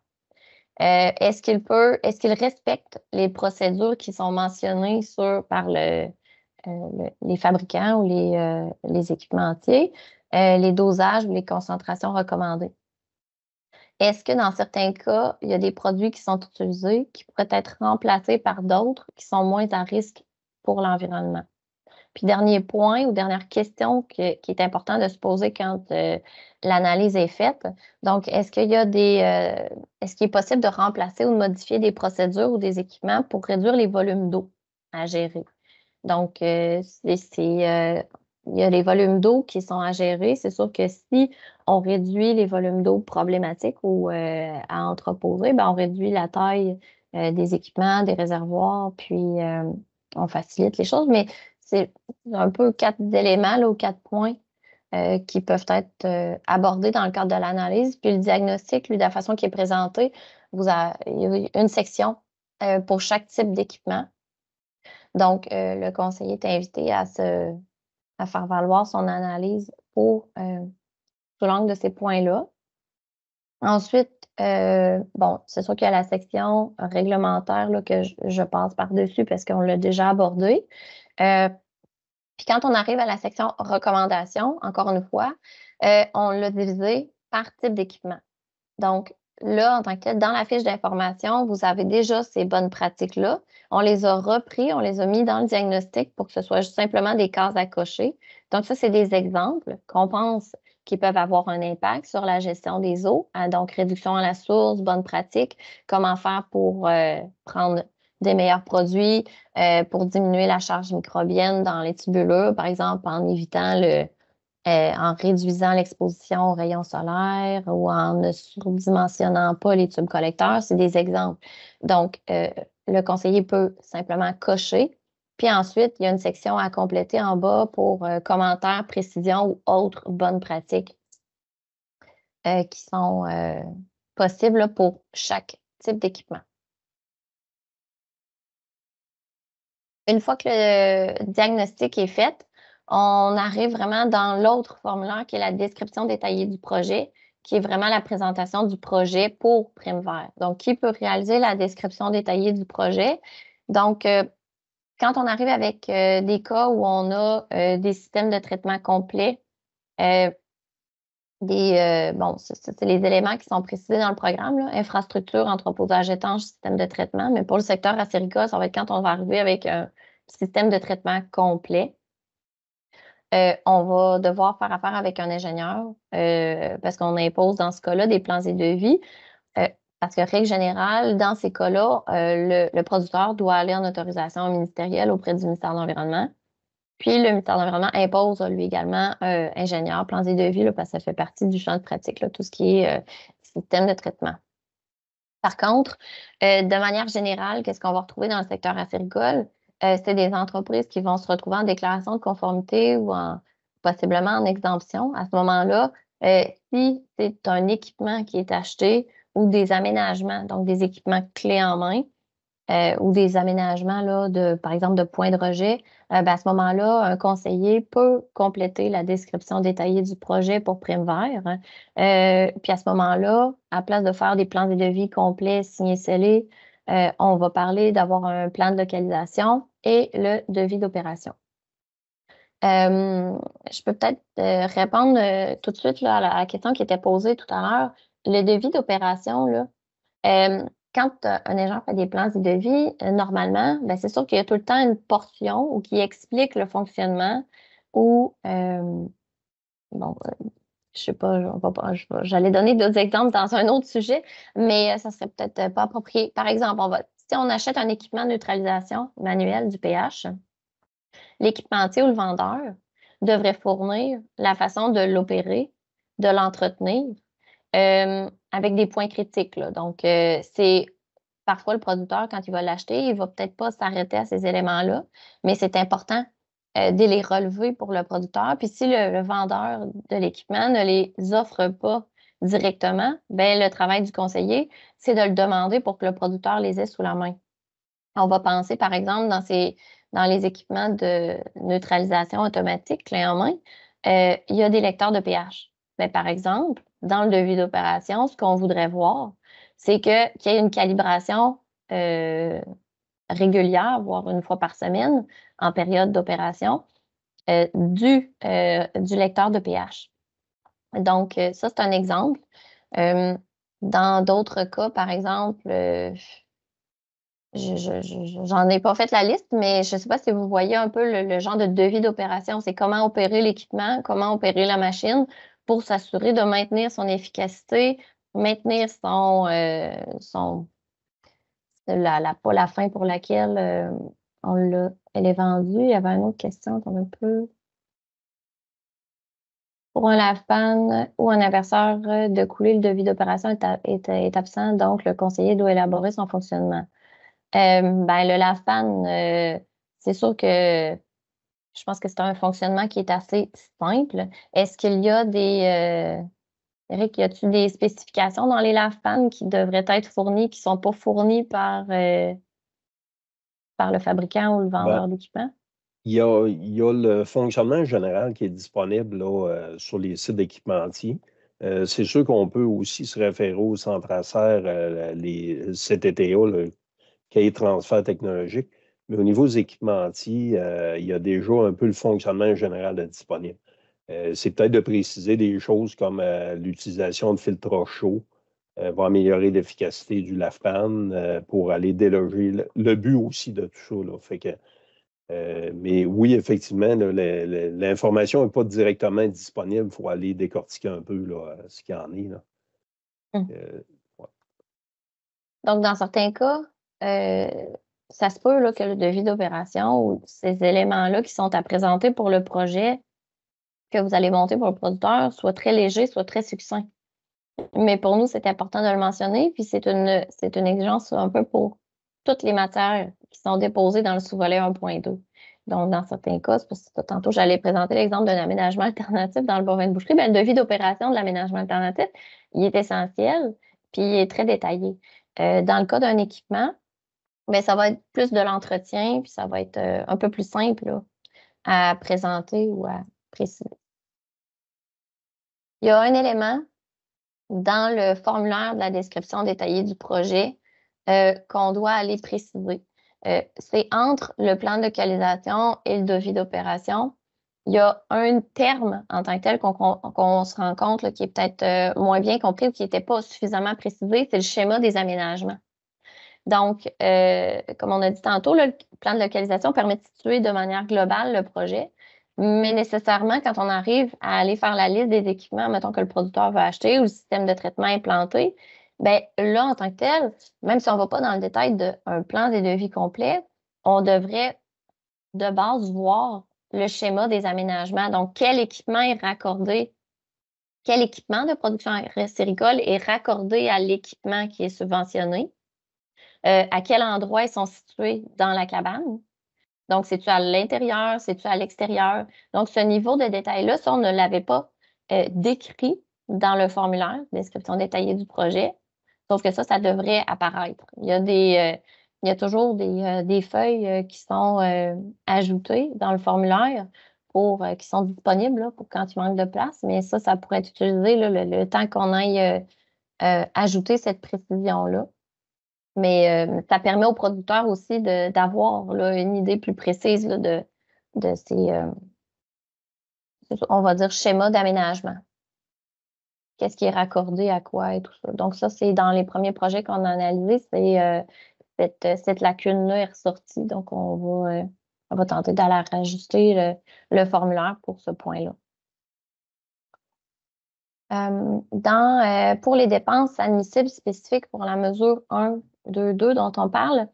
Euh, est-ce qu'il peut, est-ce qu'il respecte les procédures qui sont mentionnées par euh, les fabricants ou les, euh, les équipementiers, les dosages ou les concentrations recommandées? Est-ce que dans certains cas, il y a des produits qui sont utilisés qui pourraient être remplacés par d'autres qui sont moins à risque pour l'environnement? Puis dernier point ou dernière question qui est important de se poser quand euh, l'analyse est faite. Donc, est-ce qu'il y a des euh, est-ce qu'il est possible de remplacer ou de modifier des procédures ou des équipements pour réduire les volumes d'eau à gérer? Donc, euh, il y a les volumes d'eau qui sont à gérer. C'est sûr que si on réduit les volumes d'eau problématiques ou à entreposer, ben, on réduit la taille des équipements, des réservoirs, puis on facilite les choses. Mais c'est un peu quatre éléments ou quatre points euh, qui peuvent être euh, abordés dans le cadre de l'analyse. Puis le diagnostic, lui, de la façon qui est présentée vous a une section euh, pour chaque type d'équipement. Donc, le conseiller est invité à, à faire valoir son analyse pour, sous l'angle de ces points-là. Ensuite, bon, c'est sûr qu'il y a la section réglementaire que je, je passe par-dessus parce qu'on l'a déjà abordée. Euh, puis quand on arrive à la section recommandations, encore une fois, euh, on l'a divisé par type d'équipement. Donc, là, en tant que dans la fiche d'information, vous avez déjà ces bonnes pratiques-là. On les a repris, on les a mis dans le diagnostic pour que ce soit simplement des cases à cocher. Donc, ça, c'est des exemples qu'on pense qui peuvent avoir un impact sur la gestion des eaux. Hein, donc, réduction à la source, bonne pratique, comment faire pour euh, prendre des meilleurs produits euh, pour diminuer la charge microbienne dans les tubuleux, par exemple, en évitant le, euh, en réduisant l'exposition aux rayons solaires ou en ne surdimensionnant pas les tubes collecteurs. C'est des exemples. Donc, euh, le conseiller peut simplement cocher. Puis ensuite, il y a une section à compléter en bas pour commentaires, précisions ou autres bonnes pratiques qui sont possibles pour chaque type d'équipement. une fois que le diagnostic est fait, on arrive vraiment dans l'autre formulaire qui est la description détaillée du projet, qui est vraiment la présentation du projet pour Prime Donc, qui peut réaliser la description détaillée du projet? Donc, euh, quand on arrive avec euh, des cas où on a euh, des systèmes de traitement complets, des euh, bon, c'est les éléments qui sont précisés dans le programme, là, infrastructure, entreposage étanche, système de traitement. Mais pour le secteur acérica, ça va être quand on va arriver avec un système de traitement complet. Euh, on va devoir faire affaire avec un ingénieur euh, parce qu'on impose dans ce cas-là des plans et devis. parce que, règle générale, dans ces cas-là, le, le producteur doit aller en autorisation ministérielle auprès du ministère de l'Environnement puis le ministère de l'Environnement impose lui également euh, ingénieur, plan de vie, parce que ça fait partie du champ de pratique, tout ce qui est euh, système de traitement. Par contre, euh, de manière générale, qu'est-ce qu'on va retrouver dans le secteur agricole? c'est des entreprises qui vont se retrouver en déclaration de conformité ou en, possiblement en exemption. À ce moment-là, si c'est un équipement qui est acheté ou des aménagements, donc des équipements clés en main, euh, ou des aménagements, là, de, par exemple, de points de rejet, euh, ben, à ce moment-là, un conseiller peut compléter la description détaillée du projet pour prime vert. Hein. Euh, puis à ce moment-là, à place de faire des plans de devis complets, signés, scellés, on va parler d'avoir un plan de localisation et le devis d'opération. je peux peut-être répondre tout de suite là, à la question qui était posée tout à l'heure. Le devis d'opération, là, euh, quand un agent fait des plans de vie, euh, normalement, ben c'est sûr qu'il y a tout le temps une portion ou qui explique le fonctionnement ou, euh, bon, euh, je sais pas, j'allais donner d'autres exemples dans un autre sujet, mais ça serait peut-être pas approprié. Par exemple, on va, si on achète un équipement de neutralisation manuel du pH, l'équipementier ou le vendeur devrait fournir la façon de l'opérer, de l'entretenir, avec des points critiques. Donc, euh, c'est parfois le producteur, quand il va l'acheter, il ne va peut-être pas s'arrêter à ces éléments-là, mais c'est important euh, de les relever pour le producteur. Puis si le, vendeur de l'équipement ne les offre pas directement, ben, le travail du conseiller, c'est de le demander pour que le producteur les ait sous la main. On va penser, par exemple, dans, ces, dans les équipements de neutralisation automatique clé en main, euh, il y a des lecteurs de pH. Mais par exemple, dans le devis d'opération, ce qu'on voudrait voir, c'est qu'il y ait une calibration euh, régulière, voire une fois par semaine, en période d'opération, euh, du, euh, du lecteur de pH. Donc, ça, c'est un exemple. dans d'autres cas, par exemple, j'en je, ai pas fait la liste, mais je ne sais pas si vous voyez un peu le genre de devis d'opération. C'est comment opérer l'équipement, comment opérer la machine pour s'assurer de maintenir son efficacité, maintenir son, euh, la, la, la fin pour laquelle euh, elle est vendue. Il y avait une autre question, un peu. Pour un lave ou un inverseur euh, de couler le devis d'opération est, absent, donc le conseiller doit élaborer son fonctionnement. Euh, ben, le lave c'est sûr que je pense que c'est un fonctionnement qui est assez simple. Est-ce qu'il y a des. Euh, Eric, y a-t-il des spécifications dans les lave qui devraient être fournies, qui ne sont pas fournies euh, par, le fabricant ou le ben, vendeur d'équipement? Il y a, le fonctionnement général qui est disponible euh, sur les sites d'équipementiers. c'est sûr qu'on peut aussi se référer au centre à serre, les CTTA, le cahier de transfert technologique. Mais au niveau des équipements euh, il y a déjà un peu le fonctionnement général de disponible. Euh, c'est peut-être de préciser des choses comme euh, l'utilisation de filtres chauds chaud va améliorer l'efficacité du LAFPAN pour aller déloger le, but aussi de tout ça. Là. Fait que, mais oui, effectivement, l'information n'est pas directement disponible. Il faut aller décortiquer un peu ce qu'il y en est. Là. Hum. Donc, dans certains cas, ça se peut que le devis d'opération ou ces éléments-là qui sont à présenter pour le projet que vous allez monter pour le producteur soit très léger, soit très succinct. Mais pour nous, c'est important de le mentionner, puis c'est une, c'est une exigence un peu pour toutes les matières qui sont déposées dans le sous-volet 1.2. Donc, dans certains cas, parce que tantôt, j'allais présenter l'exemple d'un aménagement alternatif dans le bovin de boucherie. Bien, le devis d'opération de l'aménagement alternatif, il est essentiel, puis il est très détaillé. Euh, dans le cas d'un équipement, mais ben, ça va être plus de l'entretien, puis ça va être euh, un peu plus simple à présenter ou à préciser. Il y a un élément dans le formulaire de la description détaillée du projet euh, qu'on doit aller préciser. Euh, c'est entre le plan de localisation et le devis d'opération. Il y a un terme en tant que tel qu'on se rend compte qui est peut-être moins bien compris ou qui n'était pas suffisamment précisé, c'est le schéma des aménagements. Donc, euh, comme on a dit tantôt, le plan de localisation permet de situer de manière globale le projet, mais nécessairement, quand on arrive à aller faire la liste des équipements, mettons que le producteur va acheter ou le système de traitement implanté, bien là, en tant que tel, même si on ne va pas dans le détail d'un plan des devis complets, on devrait de base voir le schéma des aménagements. Donc, quel équipement est raccordé, quel équipement de production agricole est raccordé à l'équipement qui est subventionné. Euh, à quel endroit ils sont situés dans la cabane. Donc, c'est-tu à l'intérieur, c'est-tu à l'extérieur? Donc, ce niveau de détail-là, ça on ne l'avait pas euh, décrit dans le formulaire, description détaillée du projet, sauf que ça, ça devrait apparaître. Il y a des. Euh, il y a toujours des, feuilles qui sont ajoutées dans le formulaire pour, qui sont disponibles pour quand il manque de place, mais ça, ça pourrait être utilisé le, le, temps qu'on aille ajouter cette précision-là. Mais euh, ça permet aux producteurs aussi d'avoir une idée plus précise de, ces, euh, on va dire, schémas d'aménagement. Qu'est-ce qui est raccordé à quoi et tout ça. Donc, ça, c'est dans les premiers projets qu'on a analysés, c'est euh, cette, lacune-là est ressortie. Donc, on va, on va tenter d'aller ajuster le, formulaire pour ce point-là. pour les dépenses admissibles spécifiques pour la mesure 1 deux dont on parle,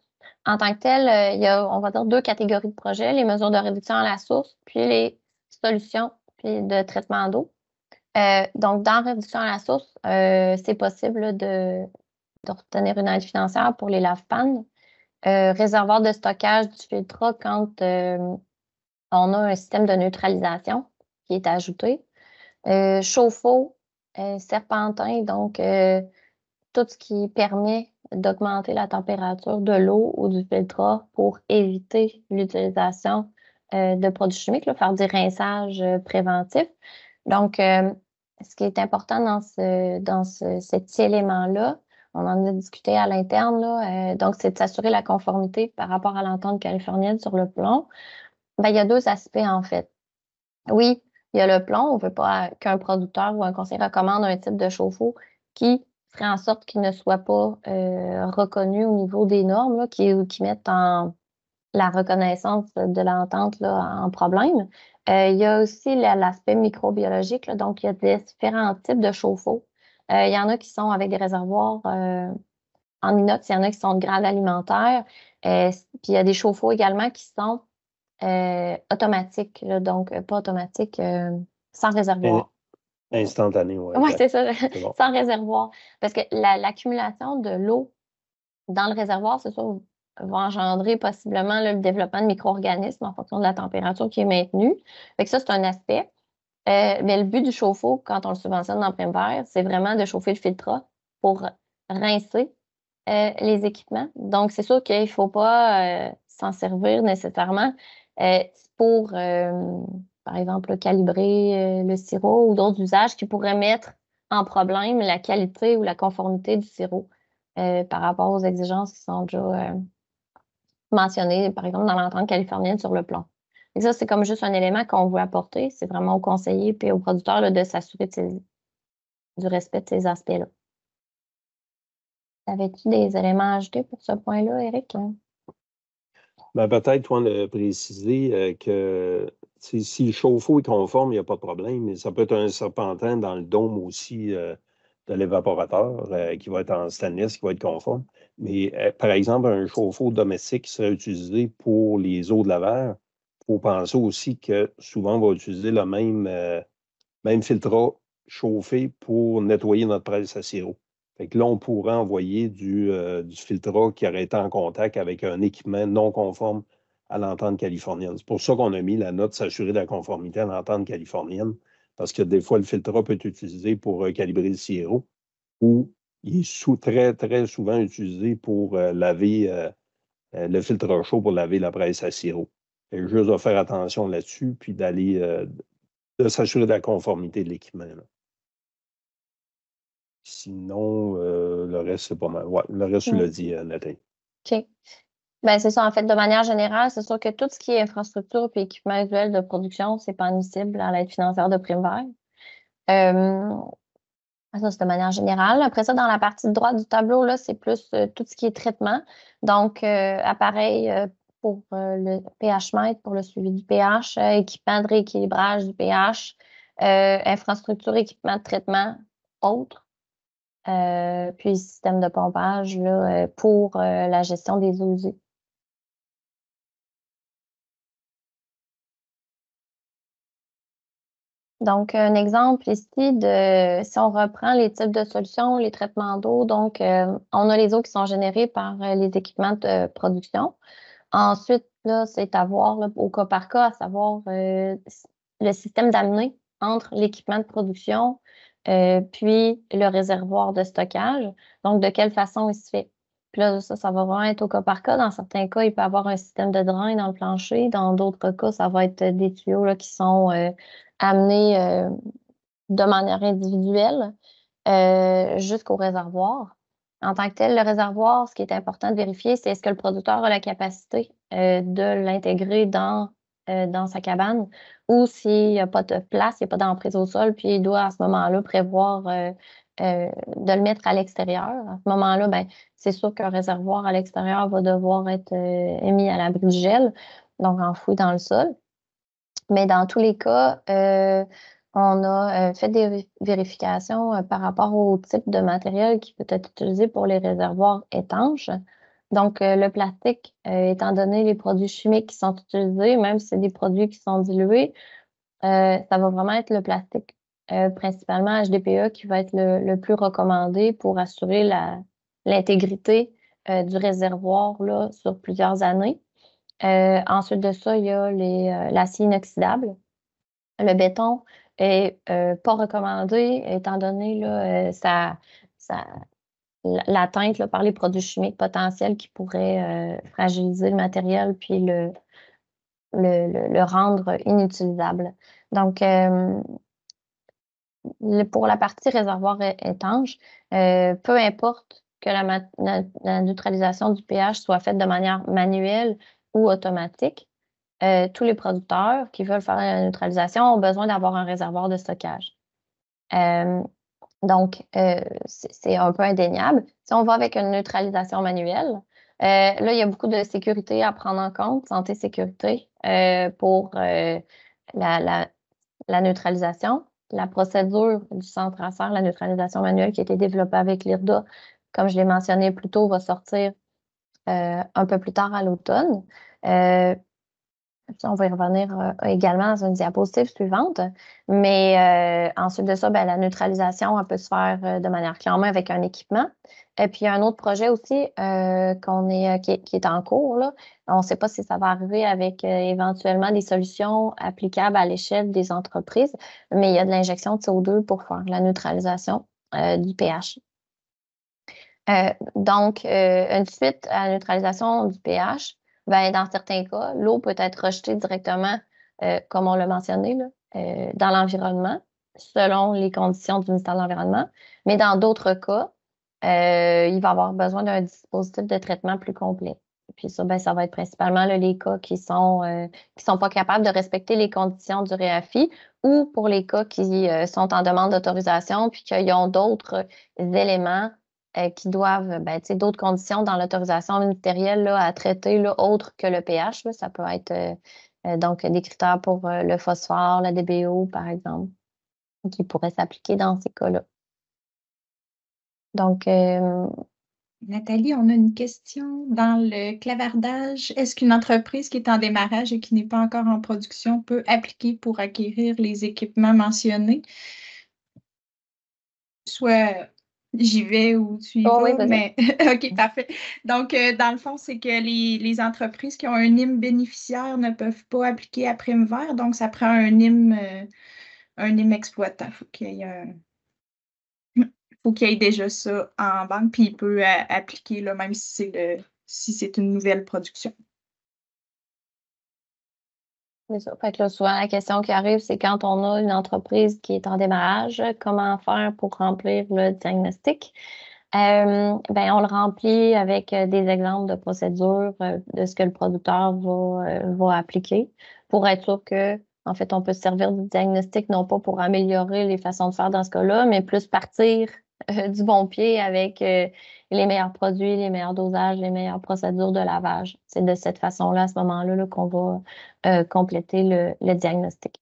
en tant que tel, euh, il y a, on va dire, deux catégories de projets, les mesures de réduction à la source, puis les solutions puis de traitement d'eau. Euh, donc, dans réduction à la source, euh, c'est possible de, une aide financière pour les lave-pannes. réservoir de stockage du filtre quand on a un système de neutralisation qui est ajouté. chauffe-eau, serpentin, donc tout ce qui permet d'augmenter la température de l'eau ou du filtre pour éviter l'utilisation euh, de produits chimiques, faire du rinçage euh, préventif. Donc, euh, ce qui est important dans, ce, dans cet élément-là, on en a discuté à l'interne, donc c'est de s'assurer la conformité par rapport à l'entente californienne sur le plomb. Ben, il y a deux aspects en fait. Oui, il y a le plomb, on ne veut pas qu'un producteur ou un conseiller recommande un type de chauffe-eau qui ferait en sorte qu'ils ne soient pas euh, reconnus au niveau des normes, qui, mettent en, la reconnaissance de l'entente en problème. Euh, il y a aussi l'aspect microbiologique, donc il y a différents types de chauffe-eau. Euh, il y en a qui sont avec des réservoirs en inox, il y en a qui sont de grade alimentaire, puis il y a des chauffe-eau également qui sont automatiques, donc pas automatiques, sans réservoir. Instantané, oui. Oui, c'est ça, (laughs) sans réservoir. Parce que l'accumulation de l'eau dans le réservoir, c'est ça, va engendrer possiblement le développement de micro-organismes en fonction de la température qui est maintenue. Fait que ça, c'est un aspect. Euh, mais le but du chauffe-eau, quand on le subventionne en Prime Vert, c'est vraiment de chauffer le filtre pour rincer euh, les équipements. Donc, c'est sûr qu'il ne faut pas euh, s'en servir nécessairement pour par exemple, calibrer euh, le sirop ou d'autres usages qui pourraient mettre en problème la qualité ou la conformité du sirop euh, par rapport aux exigences qui sont déjà euh, mentionnées, par exemple, dans l'entente californienne sur le plan Et ça, c'est comme juste un élément qu'on veut apporter. C'est vraiment au conseiller puis aux producteurs de s'assurer du respect de ces aspects-là. Avais-tu des éléments à ajouter pour ce point-là, Eric? Ben, peut-être, toi, de préciser euh, que si le chauffe-eau est conforme, il n'y a pas de problème, mais ça peut être un serpentin dans le dôme aussi euh, de l'évaporateur euh, qui va être en stainless, qui va être conforme. Mais par exemple, un chauffe-eau domestique qui serait utilisé pour les eaux de lavage, il faut penser aussi que souvent, on va utiliser le même, même filtre chauffé pour nettoyer notre presse à sirop. Fait que là, on pourrait envoyer du, euh, du qui aurait été en contact avec un équipement non conforme à l'entente californienne. C'est pour ça qu'on a mis la note s'assurer de la conformité à l'entente californienne, parce que des fois, le filtrat peut être utilisé pour euh, calibrer le sirop ou il est sous, très, très souvent utilisé pour euh, laver euh, le filtre chaud pour laver la presse à sirop. que juste de faire attention là-dessus, puis d'aller de s'assurer de la conformité de l'équipement. Sinon, euh, le reste, c'est pas mal. Ouais, le reste, je l'as dit, euh, Nathalie. OK. Ben, c'est ça. En fait, de manière générale, c'est sûr que tout ce qui est infrastructure et équipement usuel de production, c'est pas admissible à l'aide financière de prime euh, ça, c'est de manière générale. Après ça, dans la partie droite du tableau, là, c'est plus tout ce qui est traitement. Donc, appareil pour le pH mètre, pour le suivi du pH, équipement de rééquilibrage du pH, infrastructure, équipement de traitement, autres puis euh, puis système de pompage euh, pour euh, la gestion des eaux usées. Donc, un exemple ici de si on reprend les types de solutions, les traitements d'eau, donc on a les eaux qui sont générées par les équipements de production. Ensuite, c'est à voir au cas par cas, à savoir le système d'amener entre l'équipement de production euh, puis le réservoir de stockage. Donc, de quelle façon il se fait. Puis là, ça, ça va vraiment être au cas par cas. Dans certains cas, il peut y avoir un système de drain dans le plancher. Dans d'autres cas, ça va être des tuyaux qui sont euh, amenés euh, de manière individuelle jusqu'au réservoir. En tant que tel, le réservoir, ce qui est important de vérifier, c'est est-ce que le producteur a la capacité de l'intégrer dans euh, dans sa cabane ou s'il n'y a pas de place, il n'y a pas d'emprise au sol, puis il doit à ce moment-là prévoir euh, euh, de le mettre à l'extérieur. À ce moment-là, ben, c'est sûr qu'un réservoir à l'extérieur va devoir être mis à l'abri du gel, donc enfoui dans le sol. Mais dans tous les cas, on a fait des vérifications par rapport au type de matériel qui peut être utilisé pour les réservoirs étanches. Donc, euh, le plastique, euh, étant donné les produits chimiques qui sont utilisés, même si c'est des produits qui sont dilués, euh, ça va vraiment être le plastique, principalement HDPE, qui va être le, plus recommandé pour assurer l'intégrité du réservoir là, sur plusieurs années. ensuite de ça, il y a l'acier inoxydable. Le béton est pas recommandé, étant donné là, ça, l'atteinte par les produits chimiques potentiels qui pourraient euh, fragiliser le matériel puis le, le, rendre inutilisable. Donc, euh, pour la partie réservoir étanche, euh, peu importe que la, neutralisation du pH soit faite de manière manuelle ou automatique, tous les producteurs qui veulent faire la neutralisation ont besoin d'avoir un réservoir de stockage. Donc, euh, c'est un peu indéniable. Si on va avec une neutralisation manuelle, euh, là, il y a beaucoup de sécurité à prendre en compte, santé-sécurité, euh, pour la, la, neutralisation. La procédure du centre à la neutralisation manuelle qui a été développée avec l'IRDA, comme je l'ai mentionné plus tôt, va sortir un peu plus tard à l'automne on va y revenir euh, également dans une diapositive suivante. Mais euh, ensuite de ça, ben, la neutralisation, on peut se faire euh, de manière clé en main avec un équipement. Et puis, il y a un autre projet aussi qu'on qui, est en cours. On ne sait pas si ça va arriver avec éventuellement des solutions applicables à l'échelle des entreprises, mais il y a de l'injection de CO2 pour faire la neutralisation du pH. donc, une suite à la neutralisation du pH, ben, dans certains cas, l'eau peut être rejetée directement, euh, comme on l'a mentionné, euh, dans l'environnement, selon les conditions du ministère de l'Environnement. Mais dans d'autres cas, euh, il va avoir besoin d'un dispositif de traitement plus complet. Puis ça, ben, ça va être principalement les cas qui sont sont pas capables de respecter les conditions du REAFI ou pour les cas qui sont en demande d'autorisation puis qu'ils ont d'autres éléments euh, qui doivent, euh, ben, sais, d'autres conditions dans l'autorisation ministérielle là, à traiter là, autre que le pH. ça peut être euh, donc des critères pour le phosphore, la DBO, par exemple, qui pourraient s'appliquer dans ces cas-là. Donc, Nathalie, on a une question dans le clavardage. Est-ce qu'une entreprise qui est en démarrage et qui n'est pas encore en production peut appliquer pour acquérir les équipements mentionnés, soit j'y vais ou tu y oh, vas. mais... (laughs) OK, parfait. Donc, euh, dans le fond, c'est que les, entreprises qui ont un IM bénéficiaire ne peuvent pas appliquer à prime vert, donc ça prend un IM, euh, un exploitant. Faut qu'il y ait (clears throat) faut qu'il y ait déjà ça en banque, puis il peut euh, appliquer, là, même si c'est si c'est une nouvelle production souvent, la question qui arrive, c'est quand on a une entreprise qui est en démarrage, comment faire pour remplir le diagnostic? Euh, ben, on le remplit avec euh, des exemples de procédures euh, de ce que le producteur va, va appliquer pour être sûr que, en fait, on peut se servir du diagnostic non pas pour améliorer les façons de faire dans ce cas-là, mais plus partir euh, du bon pied avec euh, les meilleurs produits, les meilleurs dosages, les meilleures procédures de lavage. C'est de cette façon-là, à ce moment-là, qu'on va euh, compléter le diagnostic.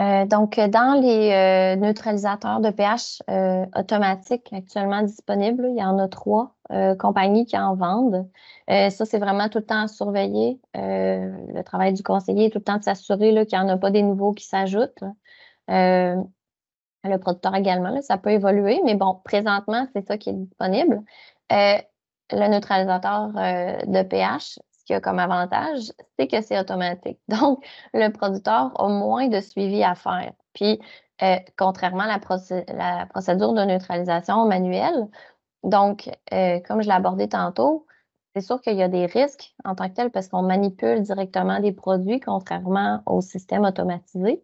Euh, donc, dans les euh, neutralisateurs de pH euh, automatiques actuellement disponibles, il y en a trois compagnies qui en vendent. ça, c'est vraiment tout le temps à surveiller. le travail du conseiller tout le temps de s'assurer qu'il n'y en a pas des nouveaux qui s'ajoutent. le producteur également, ça peut évoluer, mais bon, présentement, c'est ça qui est disponible. le neutralisateur de pH, comme avantage, c'est que c'est automatique. (laughs) Donc, le producteur a moins de suivi à faire. Puis, euh, contrairement à la, procédure de neutralisation manuelle, donc, euh, comme je l'ai abordé tantôt, c'est sûr qu'il y a des risques en tant que tel parce qu'on manipule directement des produits, contrairement au système automatisé.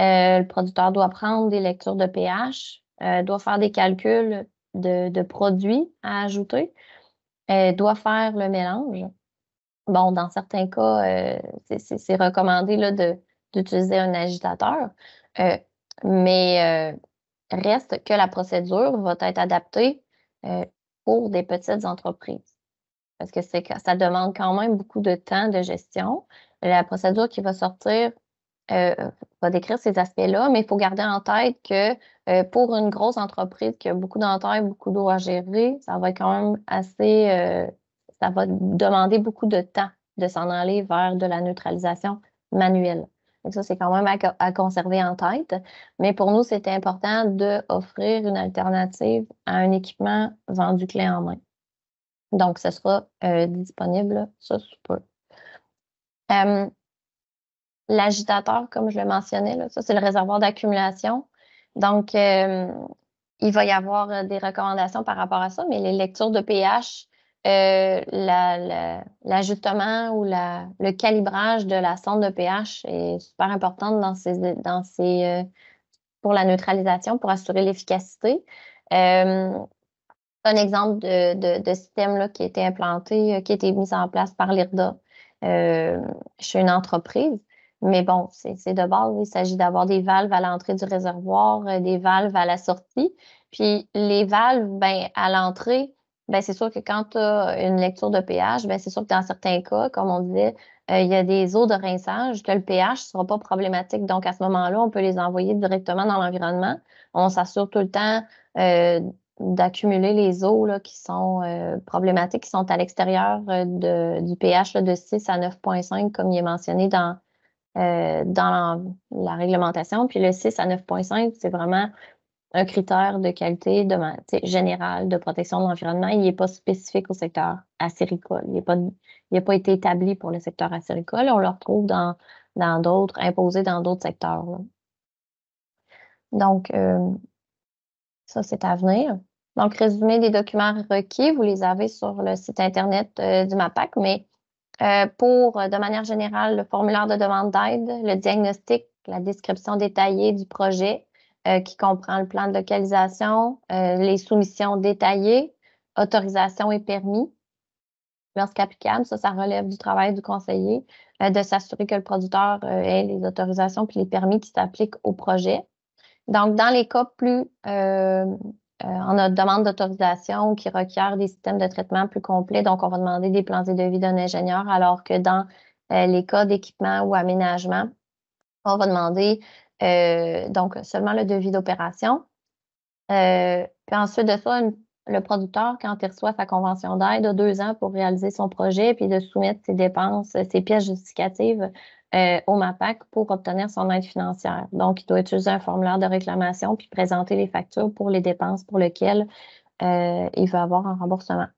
Euh, le producteur doit prendre des lectures de pH, doit faire des calculs de produits à ajouter, doit faire le mélange bon, dans certains cas, euh, c'est recommandé là, de, d'utiliser un agitateur. Euh, mais euh, reste que la procédure va être adaptée pour des petites entreprises. Parce que ça demande quand même beaucoup de temps de gestion. La procédure qui va sortir va décrire ces aspects-là, mais il faut garder en tête que pour une grosse entreprise qui a beaucoup et beaucoup d'eau à gérer, ça va être quand même assez ça va demander beaucoup de temps de s'en aller vers de la neutralisation manuelle. Donc ça, c'est quand même à, conserver en tête. Mais pour nous, c'était important d'offrir une alternative à un équipement vendu clé en main. Donc, ce sera euh, disponible, ça, super. Euh, l'agitateur, comme je le mentionnais, ça, c'est le réservoir d'accumulation. Donc, euh, il va y avoir des recommandations par rapport à ça, mais les lectures de pH euh, l'ajustement ou le calibrage de la sonde de pH est super important dans ces, dans ces, euh, pour la neutralisation, pour assurer l'efficacité. Euh, un exemple de, système là, qui a été implanté, qui a été mis en place par l'IRDA chez une entreprise. Mais bon, c'est de base. Il s'agit d'avoir des valves à l'entrée du réservoir, des valves à la sortie. Puis les valves, ben, à l'entrée, Bien, c'est sûr que quand tu as une lecture de pH, bien, c'est sûr que dans certains cas, comme on disait, euh, il y a des eaux de rinçage que le pH ne sera pas problématique. Donc, à ce moment-là, on peut les envoyer directement dans l'environnement. On s'assure tout le temps euh, d'accumuler les eaux qui sont euh, problématiques, qui sont à l'extérieur de, du pH de 6 à 9,5, comme il est mentionné dans, dans la, réglementation. Puis le 6 à 9,5, c'est vraiment un critère de qualité de, générale de protection de l'environnement. Il n'est pas spécifique au secteur acéricole. Il n'a pas, été établi pour le secteur acéricole. On le retrouve dans dans d'autres, imposé dans d'autres secteurs. Donc, euh, ça, c'est à venir. Donc, résumé des documents requis, vous les avez sur le site Internet euh, du MAPAC, mais euh, pour, de manière générale, le formulaire de demande d'aide, le diagnostic, la description détaillée du projet, euh, qui comprend le plan de localisation, euh, les soumissions détaillées, autorisation et permis. Lorsqu'applicable, ça, ça relève du travail du conseiller euh, de s'assurer que le producteur ait les autorisations puis les permis qui s'appliquent au projet. Donc, dans les cas plus on a demande d'autorisation qui requiert des systèmes de traitement plus complets, donc on va demander des plans et devis d'un ingénieur, alors que dans les cas d'équipement ou aménagement, on va demander euh, donc, seulement le devis d'opération. Euh, puis ensuite de ça, le producteur, quand il reçoit sa convention d'aide, a deux ans pour réaliser son projet puis de soumettre ses dépenses, ses pièces justificatives euh, au MAPAC pour obtenir son aide financière. Donc, il doit utiliser un formulaire de réclamation puis présenter les factures pour les dépenses pour lesquelles il va avoir un remboursement.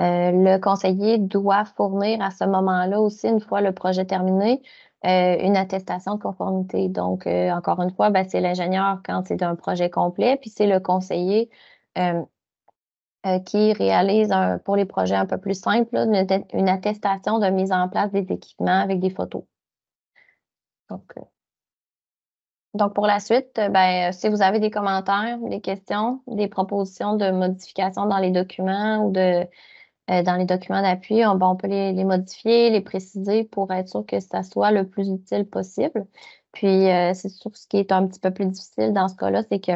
le conseiller doit fournir à ce moment-là aussi, une fois le projet terminé, euh, une attestation de conformité. Donc, euh, encore une fois, ben, c'est l'ingénieur quand c'est un projet complet, puis c'est le conseiller euh, qui réalise pour les projets un peu plus simples une, attestation de mise en place des équipements avec des photos. Donc, donc, pour la suite, ben, si vous avez des commentaires, des questions, des propositions de modifications dans les documents ou de, euh, dans les documents d'appui, on, ben, peut les, modifier, les préciser pour être sûr que ça soit le plus utile possible. Puis, euh, c'est sûr, ce qui est un petit peu plus difficile dans ce cas-là, c'est que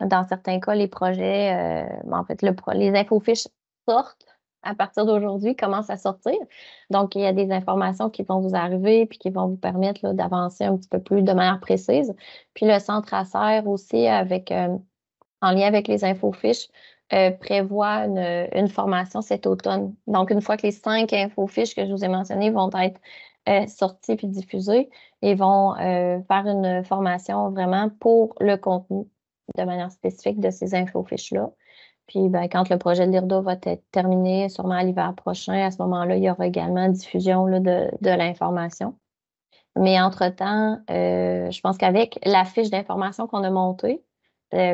dans certains cas, les projets, euh, ben, en fait, les les infofiches sortent à partir d'aujourd'hui, commencent à sortir. Donc, il y a des informations qui vont vous arriver puis qui vont vous permettre d'avancer un petit peu plus de manière précise. Puis, le centre à aussi, avec, en lien avec les infofiches, euh, prévoit une, formation cet automne. Donc, une fois que les cinq infofiches que je vous ai mentionnées vont être euh, sorties puis diffusées, ils vont euh, faire une formation vraiment pour le contenu de manière spécifique de ces infofiches-là. Puis, ben, quand le projet de l'IRDO va être terminé, sûrement à l'hiver prochain, à ce moment-là, il y aura également diffusion de, l'information. Mais entre-temps, je pense qu'avec la fiche d'information qu'on a montée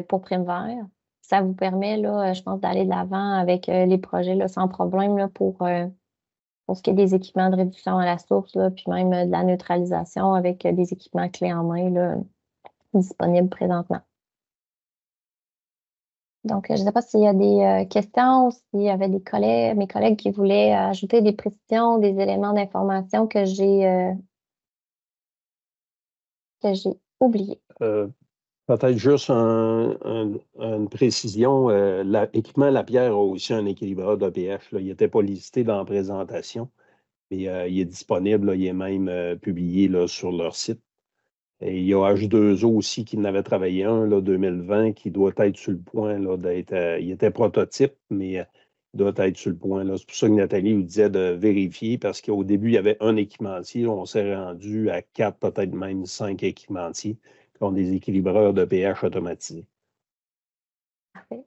pour pour Vert, ça vous permet, là, euh, je pense, d'aller de l'avant avec euh, les projets là, sans problème euh, pour, ce qui est des équipements de réduction à la source, puis même de la neutralisation avec des équipements clés en main là, disponibles présentement. Donc, je ne sais pas s'il y a des questions ou s'il y avait des collègues, mes collègues qui voulaient ajouter des précisions, des éléments d'information que j'ai oubliés. Peut-être juste une précision. L'équipement euh, la, pierre a aussi un équilibreur là Il n'était pas listé dans la présentation, mais euh, il est disponible. il est même euh, publié sur leur site. il y a H2O aussi qui en travaillé un, là, 2020, qui doit être sur le point d'être. il était prototype, mais il doit être sur le point. C'est pour ça que Nathalie vous disait de vérifier, parce qu'au début, il y avait un équipementier. On s'est rendu à quatre, peut-être même cinq équipementiers qui ont des équilibreurs de pH automatisés. Parfait.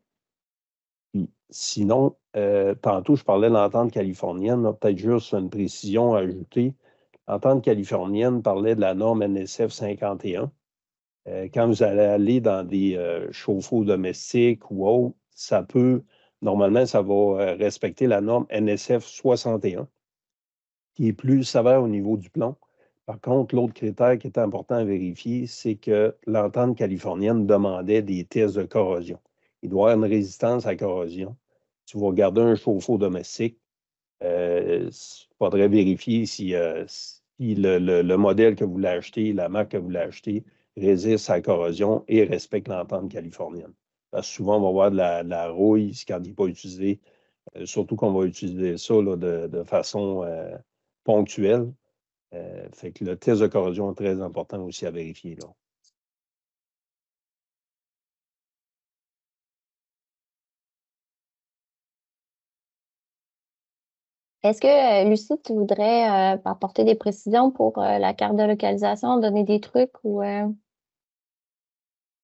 sinon, euh, tantôt, je parlais de l'entente californienne, peut-être juste une précision à ajouter. L'entente californienne parlait de la norme NSF 51. Euh, quand vous allez aller dans des euh, chauffe-eau domestiques ou autres, ça peut, normalement, ça va respecter la norme NSF 61, qui est plus sévère au niveau du plomb. Par contre, l'autre critère qui est important à vérifier, c'est que l'entente californienne demandait des tests de corrosion. Il doit y avoir une résistance à la corrosion. Si vous regardez un chauffe-eau domestique, il faudrait vérifier si, euh, le, modèle que vous l'achetez, la marque que vous l'achetez résiste à la corrosion et respecte l'entente californienne. Parce que souvent, on va voir de la, rouille quand il n'est pas utilisé, euh, surtout qu'on va utiliser ça de, façon euh, ponctuelle. Euh, fait que le test de corrosion est très important aussi à vérifier. Là. Est-ce que, euh, Lucie, tu voudrais euh, apporter des précisions pour la carte de localisation, donner des trucs ou.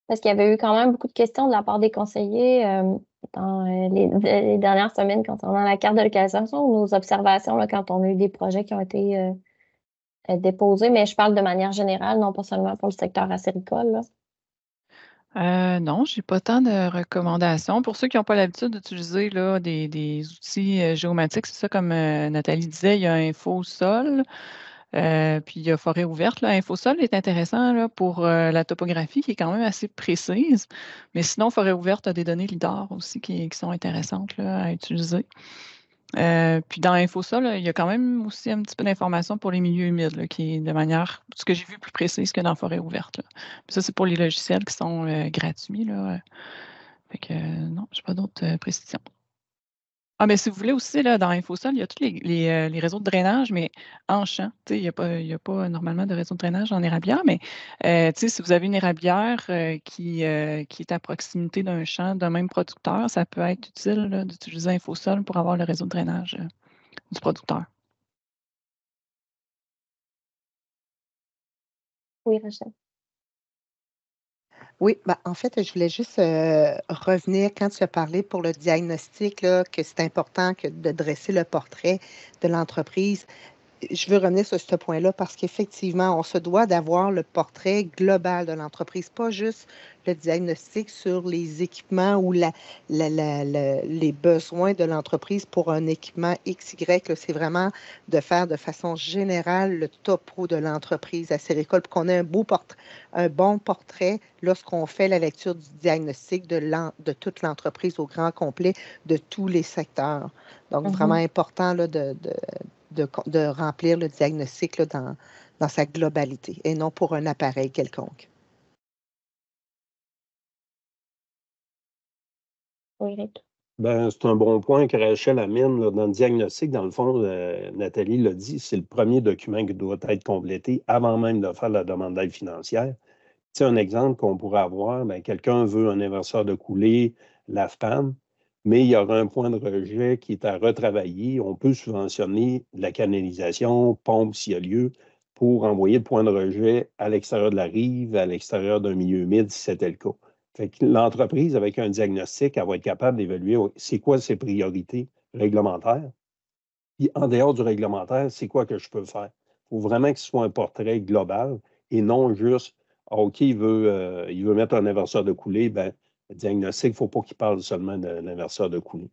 Parce qu'il y avait eu quand même beaucoup de questions de la part des conseillers dans les, dernières semaines quand on a la carte de localisation, nos observations là, quand on a eu des projets qui ont été euh, Déposer, mais je parle de manière générale, non pas seulement pour le secteur acéricole. Euh, non, j'ai pas tant de recommandations. Pour ceux qui n'ont pas l'habitude d'utiliser des, des, outils euh, géomatiques, c'est ça, comme Nathalie disait, il y a InfoSol, puis il y a Forêt ouverte. Là. InfoSol est intéressant là, pour la topographie qui est quand même assez précise, mais sinon, Forêt ouverte a des données LIDAR aussi qui, qui sont intéressantes là, à utiliser. Euh, puis dans InfoSol, il y a quand même aussi un petit peu d'informations pour les milieux humides, qui est de manière, ce que j'ai vu, plus précise que dans Forêt ouverte. ça, c'est pour les logiciels qui sont euh, gratuits. Là. Euh. Fait que non, j'ai pas d'autres précisions. Ah, mais si vous voulez aussi, là, dans InfoSol, il y a tous euh, les, réseaux de drainage, mais en champ. Il n'y a, pas, normalement de réseau de drainage en érablière, mais euh, si vous avez une érablière euh, qui, euh, qui est à proximité d'un champ d'un même producteur, ça peut être utile d'utiliser InfoSol pour avoir le réseau de drainage du producteur. Oui, Rachel. Oui, bah, en fait, je voulais juste euh, revenir quand tu as parlé pour le diagnostic, que c'est important que de dresser le portrait de l'entreprise je veux revenir sur ce point-là parce qu'effectivement, on se doit d'avoir le portrait global de l'entreprise, pas juste le diagnostic sur les équipements ou la, les besoins de l'entreprise pour un équipement XY. C'est vraiment de faire de façon générale le topo de l'entreprise à ses récoltes pour qu'on ait un beau portrait, un bon portrait lorsqu'on fait la lecture du diagnostic de, de toute l'entreprise au grand complet, de tous les secteurs. Donc, mm-hmm. vraiment important là, de de, remplir le diagnostic dans, sa globalité et non pour un appareil quelconque. Oui, Ben, c'est un bon point que Rachel amène dans le diagnostic. Dans le fond, euh, Nathalie l'a dit, c'est le premier document qui doit être complété avant même de faire la demande d'aide financière. C'est un exemple qu'on pourrait avoir, ben, quelqu'un veut un inverseur de coulée, l'AFPAM mais il y aura un point de rejet qui est à retravailler. On peut subventionner la canalisation, pompe s'il y a lieu, pour envoyer le point de rejet à l'extérieur de la rive, à l'extérieur d'un milieu humide, si c'était le cas. Fait que l'entreprise, avec un diagnostic, elle va être capable d'évaluer c'est quoi ses priorités réglementaires. Puis en dehors du réglementaire, c'est quoi que je peux faire? Il faut vraiment que ce soit un portrait global et non juste ah, OK, il veut, euh, il veut mettre un inverseur de coulée, ben, diagnostic, il ne faut pas qu'il parle seulement de l'inverseur de coulis.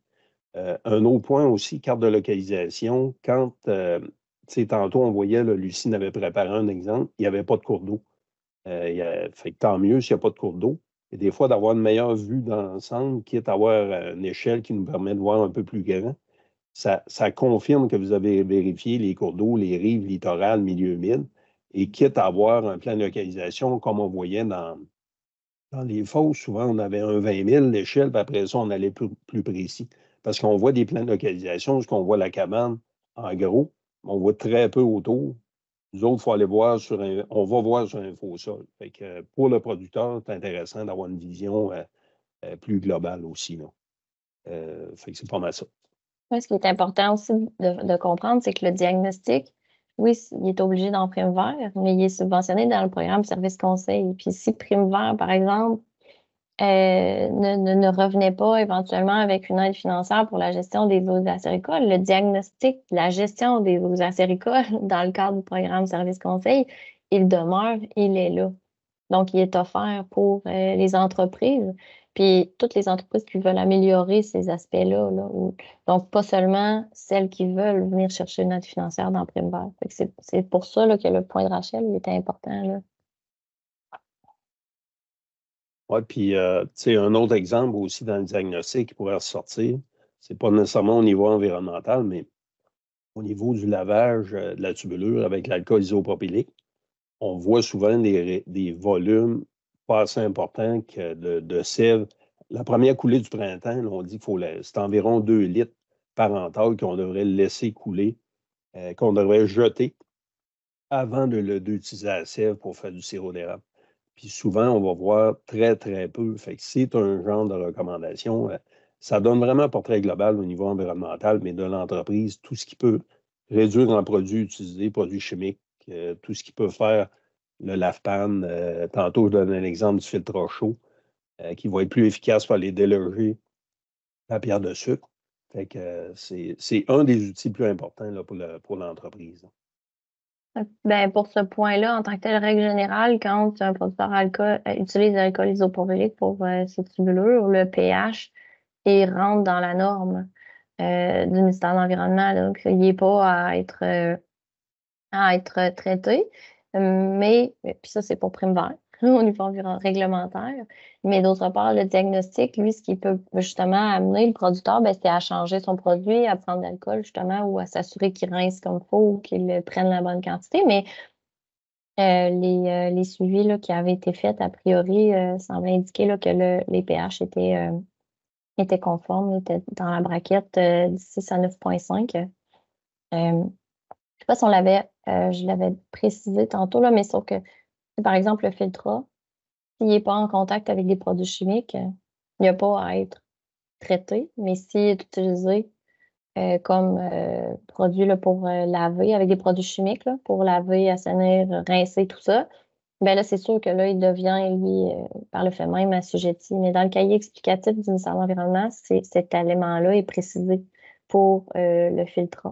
Euh, un autre point aussi, carte de localisation. Quand, euh, sais, tantôt, on voyait, Lucie Lucine avait préparé un exemple, il n'y avait pas de cours d'eau. Euh, fait que tant mieux s'il n'y a pas de cours d'eau. Et des fois, d'avoir une meilleure vue dans d'ensemble, quitte à avoir une échelle qui nous permet de voir un peu plus grand, ça, confirme que vous avez vérifié les cours d'eau, les rives littorales, milieu humide, et quitte à avoir un plan de localisation comme on voyait dans, dans les fosses, souvent, on avait un 20 000 l'échelle, puis après ça, on allait plus, précis. Parce qu'on voit des plans de localisation, qu'on voit la cabane en gros, on voit très peu autour. Nous autres, faut aller voir sur un, on va voir sur un faux sol. Fait que pour le producteur, c'est intéressant d'avoir une vision euh, euh, plus globale aussi. non euh, fait que c'est pas mal ça. ce qui est important aussi de comprendre, c'est que le diagnostic, oui, il est obligé d'en prime vert, mais il est subventionné dans le programme service conseil. Puis si prime vert, par exemple, euh, ne, ne, revenait pas éventuellement avec une aide financière pour la gestion des eaux acéricoles, le diagnostic la gestion des eaux acéricoles (laughs) dans le cadre du programme service conseil, il demeure, il est là. Donc, il est offert pour euh, les entreprises. Puis toutes les entreprises qui veulent améliorer ces aspects-là. donc, pas seulement celles qui veulent venir chercher une aide financière dans Prime C'est pour ça que le point de Rachel est important. Là. Oui, puis c'est euh, un autre exemple aussi dans le diagnostic qui pourrait ressortir, c'est pas nécessairement au niveau environnemental, mais au niveau du lavage euh, de la tubulure avec l'alcool isopropylique, on voit souvent des volumes pas assez important que de, sève. La première coulée du printemps, on dit faut c'est environ 2 litres par entaille qu'on devrait laisser couler, euh, qu'on devrait jeter avant d'utiliser de, la sève pour faire du sirop d'érable. Puis souvent, on va voir très, très peu. Fait que c'est un genre de recommandation. Euh, ça donne vraiment un portrait global au niveau environnemental, mais de l'entreprise, tout ce qui peut réduire en produits utilisés, produits chimiques, euh, tout ce qui peut faire le lafpan. Euh, tantôt, je donne un exemple du filtre à chaud euh, qui va être plus efficace pour aller déloger la pierre de sucre. Fait que euh, c'est un des outils plus importants pour l'entreprise. Ben, pour ce point-là, en tant que telle règle générale, quand un producteur alcool, utilise l'alcool isopropylique pour ses tubulures, le pH et rentre dans la norme du ministère de l'Environnement. Donc, il n'est pas à être, à être traité mais, puis ça, c'est pour prime vert (laughs) au niveau réglementaire. Mais d'autre part, le diagnostic, lui, ce qui peut justement amener le producteur, ben, c'est à changer son produit, à prendre de l'alcool, justement, ou à s'assurer qu'il rince comme il faut ou qu'il prenne la bonne quantité. Mais euh, euh, les, suivis qui avaient été faits, a priori, euh, semblaient indiquer là, que le, les pH étaient, étaient conformes, étaient dans la braquette 6 à 9,5. je ne sais pas si on l'avait euh, je l'avais précisé tantôt, là, mais sauf que, par exemple, le filtre s'il n'est pas en contact avec des produits chimiques, euh, il n'y a pas à être traité, mais s'il est utilisé euh, comme produit là, pour laver, avec des produits chimiques, là, pour laver, assainir, rincer, tout ça, bien là, c'est sûr que là, il devient, par le fait même, assujetti. Mais dans le cahier explicatif du ministère de l'Environnement, cet élément-là est précisé pour le filtre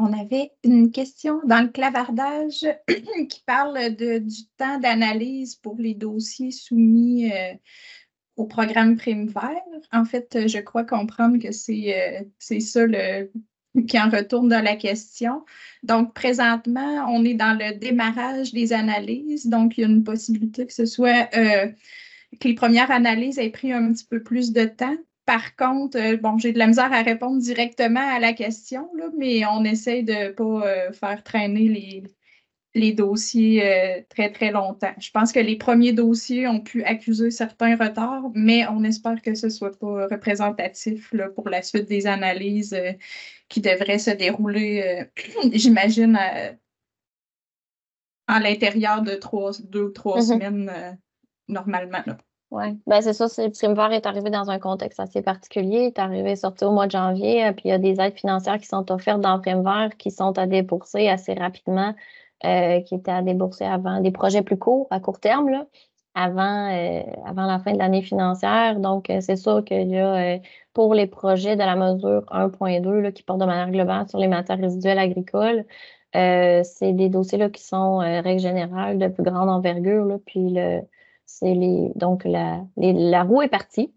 on avait une question dans le clavardage (clears throat) qui parle de, du temps d'analyse pour les dossiers soumis euh, au programme Prime En fait, euh, je crois comprendre que c'est euh, ça qui en retourne dans la question. Donc, présentement, on est dans le démarrage des analyses. Donc, il y a une possibilité que ce soit que les premières analyses aient pris un petit peu plus de temps. Par contre, euh, bon, j'ai de la misère à répondre directement à la question, mais on essaie de ne pas euh, faire traîner les, dossiers euh, très, très longtemps. Je pense que les premiers dossiers ont pu accuser certains retards, mais on espère que ce ne soit pas représentatif pour la suite des analyses qui devraient se dérouler, (clears throat) j'imagine, à, l'intérieur de trois, deux ou trois mm-hmm. semaines normalement. Oui, ben c'est ça, c'est le est arrivé dans un contexte assez particulier. Il est arrivé sorti au mois de janvier, euh, puis il y a des aides financières qui sont offertes dans Primevert qui sont à débourser assez rapidement, euh, qui étaient à débourser avant des projets plus courts, à court terme, là, avant, euh, avant la fin de l'année financière. Donc, c'est ça qu'il y a pour les projets de la mesure 1.2 qui portent de manière globale sur les matières résiduelles agricoles, c'est des dossiers là, qui sont, règle générale, de plus grande envergure, là, puis le c'est les, donc, la, roue est partie.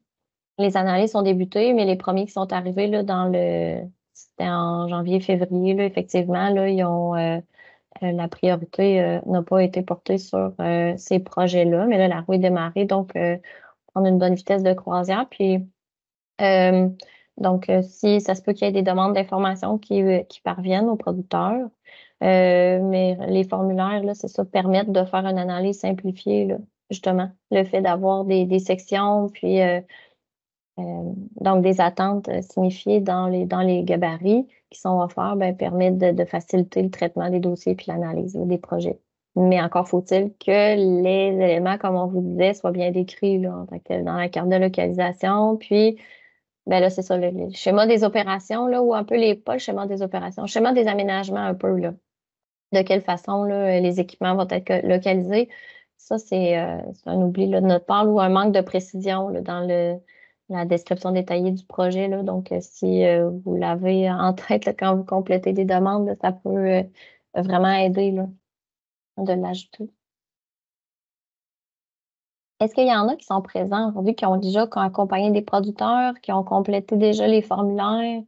Les analyses ont débuté, mais les premiers qui sont arrivés dans le. C'était en janvier-février, effectivement, là, ils ont. Euh, euh, la priorité euh, n'a pas été portée sur ces projets-là, mais là, la roue est démarrée, donc on a une bonne vitesse de croisière. Puis, donc, si ça se peut qu'il y ait des demandes d'informations qui, parviennent aux producteurs, mais les formulaires, c'est ça, permettent de faire une analyse simplifiée là, justement, le fait d'avoir des, sections, puis euh, euh, donc des attentes euh, signifiées dans les, dans les gabarits qui sont offerts ben permettent de, faciliter le traitement des dossiers puis l'analyse des projets. Mais encore faut-il que les éléments, comme on vous disait, soient bien décrits là, dans la carte de localisation, puis ben là, c'est ça, le, schéma des opérations, là, ou un peu les, pas le schéma des opérations, le schéma des aménagements un peu, De quelle façon les équipements vont être localisés, ça, euh, c'est un oubli là, de notre part ou un manque de précision dans la description détaillée du projet. Là. Donc, euh, si euh, vous l'avez (laughs) en tête quand vous complétez des demandes, ça peut vraiment aider de l'ajouter. Est-ce qu'il y en a qui sont présents aujourd'hui, qui ont déjà accompagné des producteurs, qui ont complété déjà les formulaires?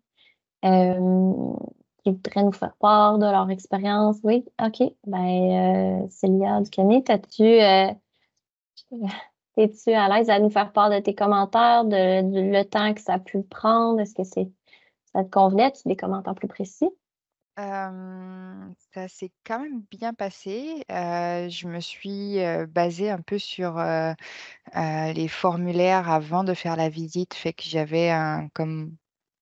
qui voudraient nous faire part de leur expérience. Oui, OK. Ben, euh, Célia Ducané, t'as-tu. Euh, (laughs) tu à l'aise à nous faire part de tes commentaires, de, le temps que ça a pu prendre? Est-ce que c'est ça te convenait? des commentaires plus précis? Euh, ça s'est quand même bien passé. je me suis basée un peu sur les formulaires avant de faire la visite, fait que j'avais un, comme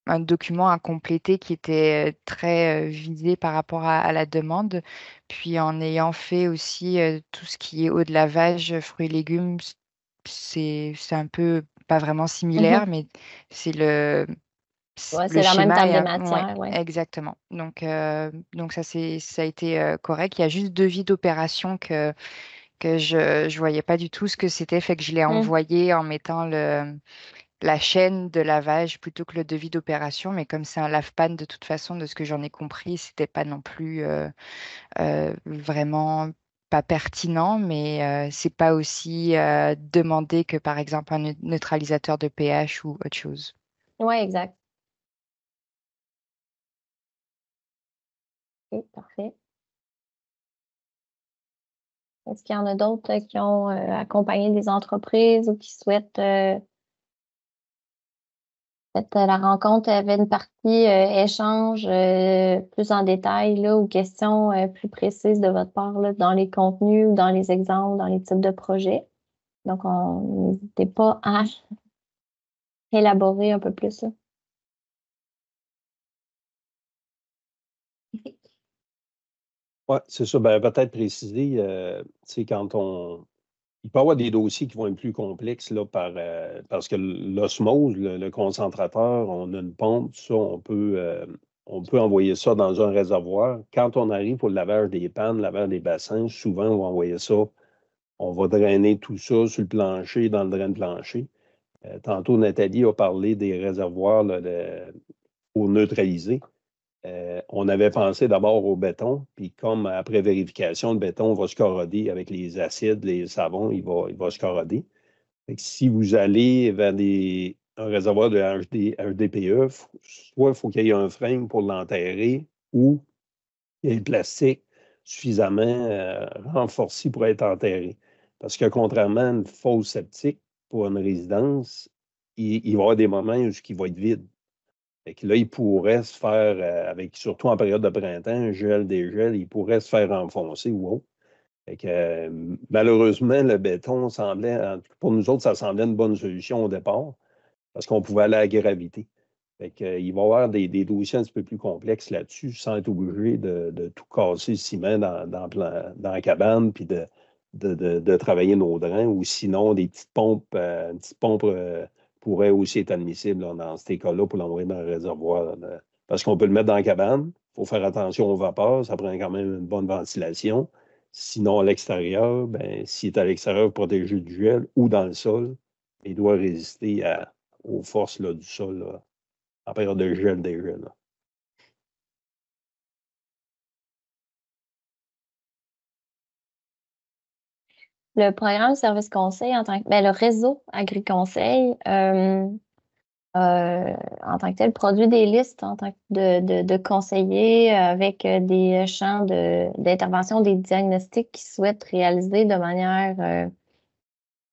un document à compléter qui était très visé par rapport à, la demande. Puis en ayant fait aussi tout ce qui est eau de lavage, fruits et légumes, c'est un peu pas vraiment mmh similaire, mais c'est le. Ouais, c'est la même table de matière. Ouais, Exactement. Donc, donc ça, ça a été correct. Il y a juste deux vies d'opération que, que je ne voyais pas du tout ce que c'était, fait que je l'ai mmh. envoyé en mettant le, la chaîne de lavage plutôt que le devis d'opération. Mais comme c'est un lave-panne, de toute façon, de ce que j'en ai compris, c'était pas non plus euh, euh, vraiment pas pertinent, mais euh, c'est pas aussi demandé que par exemple un neutralisateur de pH ou autre chose. Oui, exact. parfait. Est-ce qu'il y en a d'autres qui ont accompagné des entreprises ou qui souhaitent euh, la rencontre avait une partie euh, échange euh, plus en détail là, ou questions plus précises de votre part dans les contenus ou dans les exemples, dans les types de projets. Donc, n'hésitez pas à (laughs) élaborer un peu plus. ça. Oui, c'est ça. Ben, peut-être préciser, c'est quand on, il peut y avoir des dossiers qui vont être plus complexes là, euh, parce que l'osmose, le, concentrateur, on a une pompe, ça, on peut, euh, on peut envoyer ça dans un réservoir. Quand on arrive pour le lavage des pannes, le lavage des bassins, souvent, on va envoyer ça, on va drainer tout ça sur le plancher, dans le drain de plancher. Euh, tantôt, Nathalie a parlé des réservoirs pour neutraliser. Euh, on avait pensé d'abord au béton, puis comme après vérification, le béton va se corroder avec les acides, les savons, il va, se corroder. si vous allez vers des, un réservoir de HDPE, soit il faut qu'il y ait un frame pour l'enterrer ou il y ait le plastique suffisamment euh, renforcé pour être enterré. Parce que contrairement à une fosse septique pour une résidence, il, il va y avoir des moments où il va être vide. Fait que là, il pourrait se faire, euh, avec surtout en période de printemps, gel, dégel, il pourrait se faire enfoncer ou autre. Fait que, euh, malheureusement, le béton semblait, pour nous autres, ça semblait une bonne solution au départ parce qu'on pouvait aller à la gravité. Fait euh, il va y avoir des, dossiers un petit peu plus complexes là-dessus sans être obligé de, tout casser le ciment dans, la cabane puis de, travailler nos drains ou sinon des petites pompes, une petite pompe pourrait aussi être admissible dans ces cas-là pour l'envoyer dans le réservoir. Parce qu'on peut le mettre dans la cabane, il faut faire attention aux vapeurs, ça prend quand même une bonne ventilation. Sinon, à l'extérieur, ben, s'il est à l'extérieur protégé du gel ou dans le sol, il doit résister aux forces du sol à période de gel des le programme Service Conseil en tant que ben, le réseau Agri-Conseil euh, euh, en tant que tel produit des listes en tant de, conseillers avec des champs d'intervention, des diagnostics qu'ils souhaitent réaliser de manière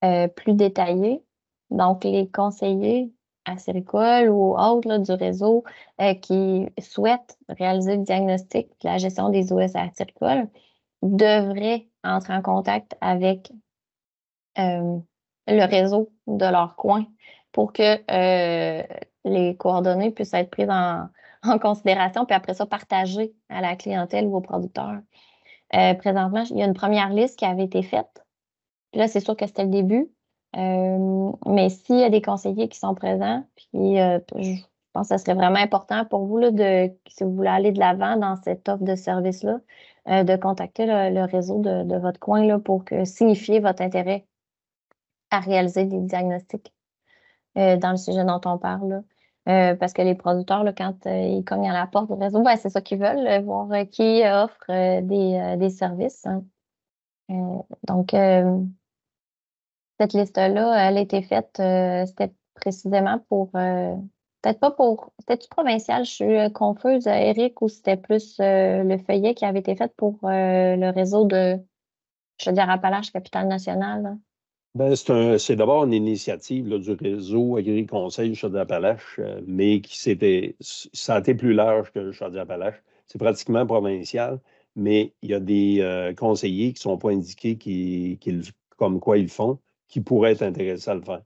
euh, plus détaillée. Donc, les conseillers à Séricole ou autres du réseau qui souhaitent réaliser le diagnostic de la gestion des OS Séricole, devraient entrer en contact avec euh, le réseau de leur coin pour que euh, les coordonnées puissent être prises en, considération, puis après ça, partagées à la clientèle ou aux producteurs. Euh, présentement, il y a une première liste qui avait été faite. là, c'est sûr que c'était le début. mais s'il y a des conseillers qui sont présents, puis je ça serait vraiment important pour vous, de, si vous voulez aller de l'avant dans cette offre de service-là, euh, de contacter le, réseau de, votre coin là, pour que, signifier votre intérêt à réaliser des diagnostics euh, dans le sujet dont on parle. Euh, parce que les producteurs, là, quand ils cognent à la porte du réseau, ben, c'est ça qu'ils veulent, voir qui offre des, services. Hein. donc, cette liste-là, elle a été faite, c'était précisément pour Peut-être pas pour. C'était-tu provincial? Je suis euh, confuse, euh, Eric, ou c'était plus euh, le feuillet qui avait été fait pour le réseau de chaudière Appalache, capitale nationale? Ben, c'est d'abord une initiative du réseau Agri-Conseil Chaudière-Appalaches, mais qui s'était. Ça a été plus large que Chaudière-Appalaches. C'est pratiquement provincial, mais il y a des conseillers qui ne sont pas indiqués qui, qui, comme quoi ils font, qui pourraient être intéressés à le faire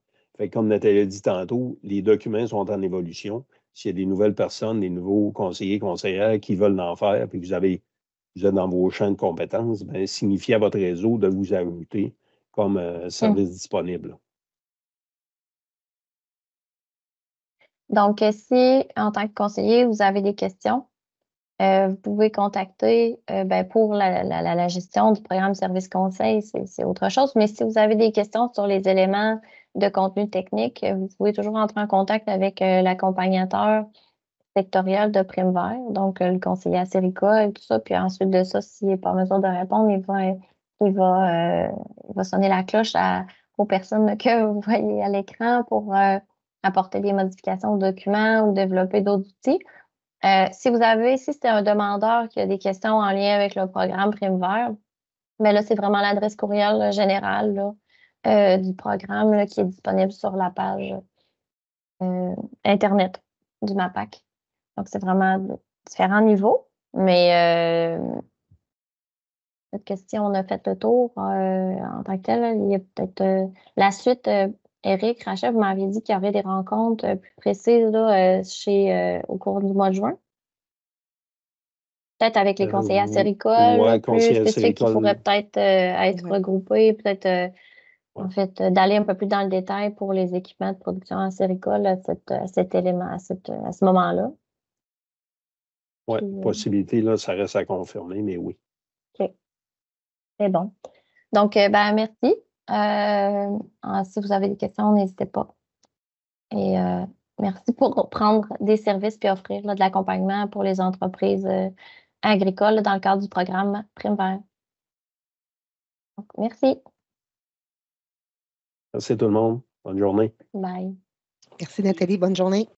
comme Nathalie a dit tantôt, les documents sont en évolution. S'il y a des nouvelles personnes, des nouveaux conseillers, conseillères qui veulent en faire, puis vous avez vous êtes dans vos champs de compétences, bien, signifiez à votre réseau de vous ajouter comme euh, mm. service disponible. Donc, si en tant que conseiller, vous avez des questions, euh, vous pouvez contacter euh, ben, pour la, gestion du programme service conseil, c'est autre chose. Mais si vous avez des questions sur les éléments de contenu technique, euh, vous pouvez toujours entrer en contact avec euh, l'accompagnateur sectoriel de prime donc euh, le conseiller à et tout ça. Puis ensuite de ça, s'il n'est pas en mesure de répondre, il va, il va, il va sonner la cloche aux personnes (laughs) que vous voyez à l'écran pour apporter des modifications aux documents ou développer d'autres outils. si vous avez, si c'est un demandeur qui a des questions en lien avec le programme Prime mais ben là, c'est vraiment l'adresse courriel générale là, euh, du programme qui est disponible sur la page euh, Internet du MAPAC. Donc, c'est vraiment différents niveaux, mais euh, cette question, on a fait le tour en tant que tel, il y a peut-être la suite. Eric Rachel, vous m'aviez dit qu'il y avait des rencontres plus précises chez, au cours du mois de juin peut-être avec les conseillers Oui, ouais, conseiller plus spécifiques qui pourraient peut-être être regroupés, peut-être en fait, euh, d'aller un peu plus dans le détail pour les équipements de production en séricole euh, cet élément, à, euh, ce moment-là. Oui, possibilité, là, ça reste à confirmer, mais oui. OK. C'est bon. Donc, ben, merci. Ah, si vous avez des questions, n'hésitez pas. Et merci pour prendre des services puis offrir de l'accompagnement pour les entreprises agricoles dans le cadre du programme Prime merci. Merci tout le monde. Bonne journée. Bye. Merci Nathalie. Bonne journée.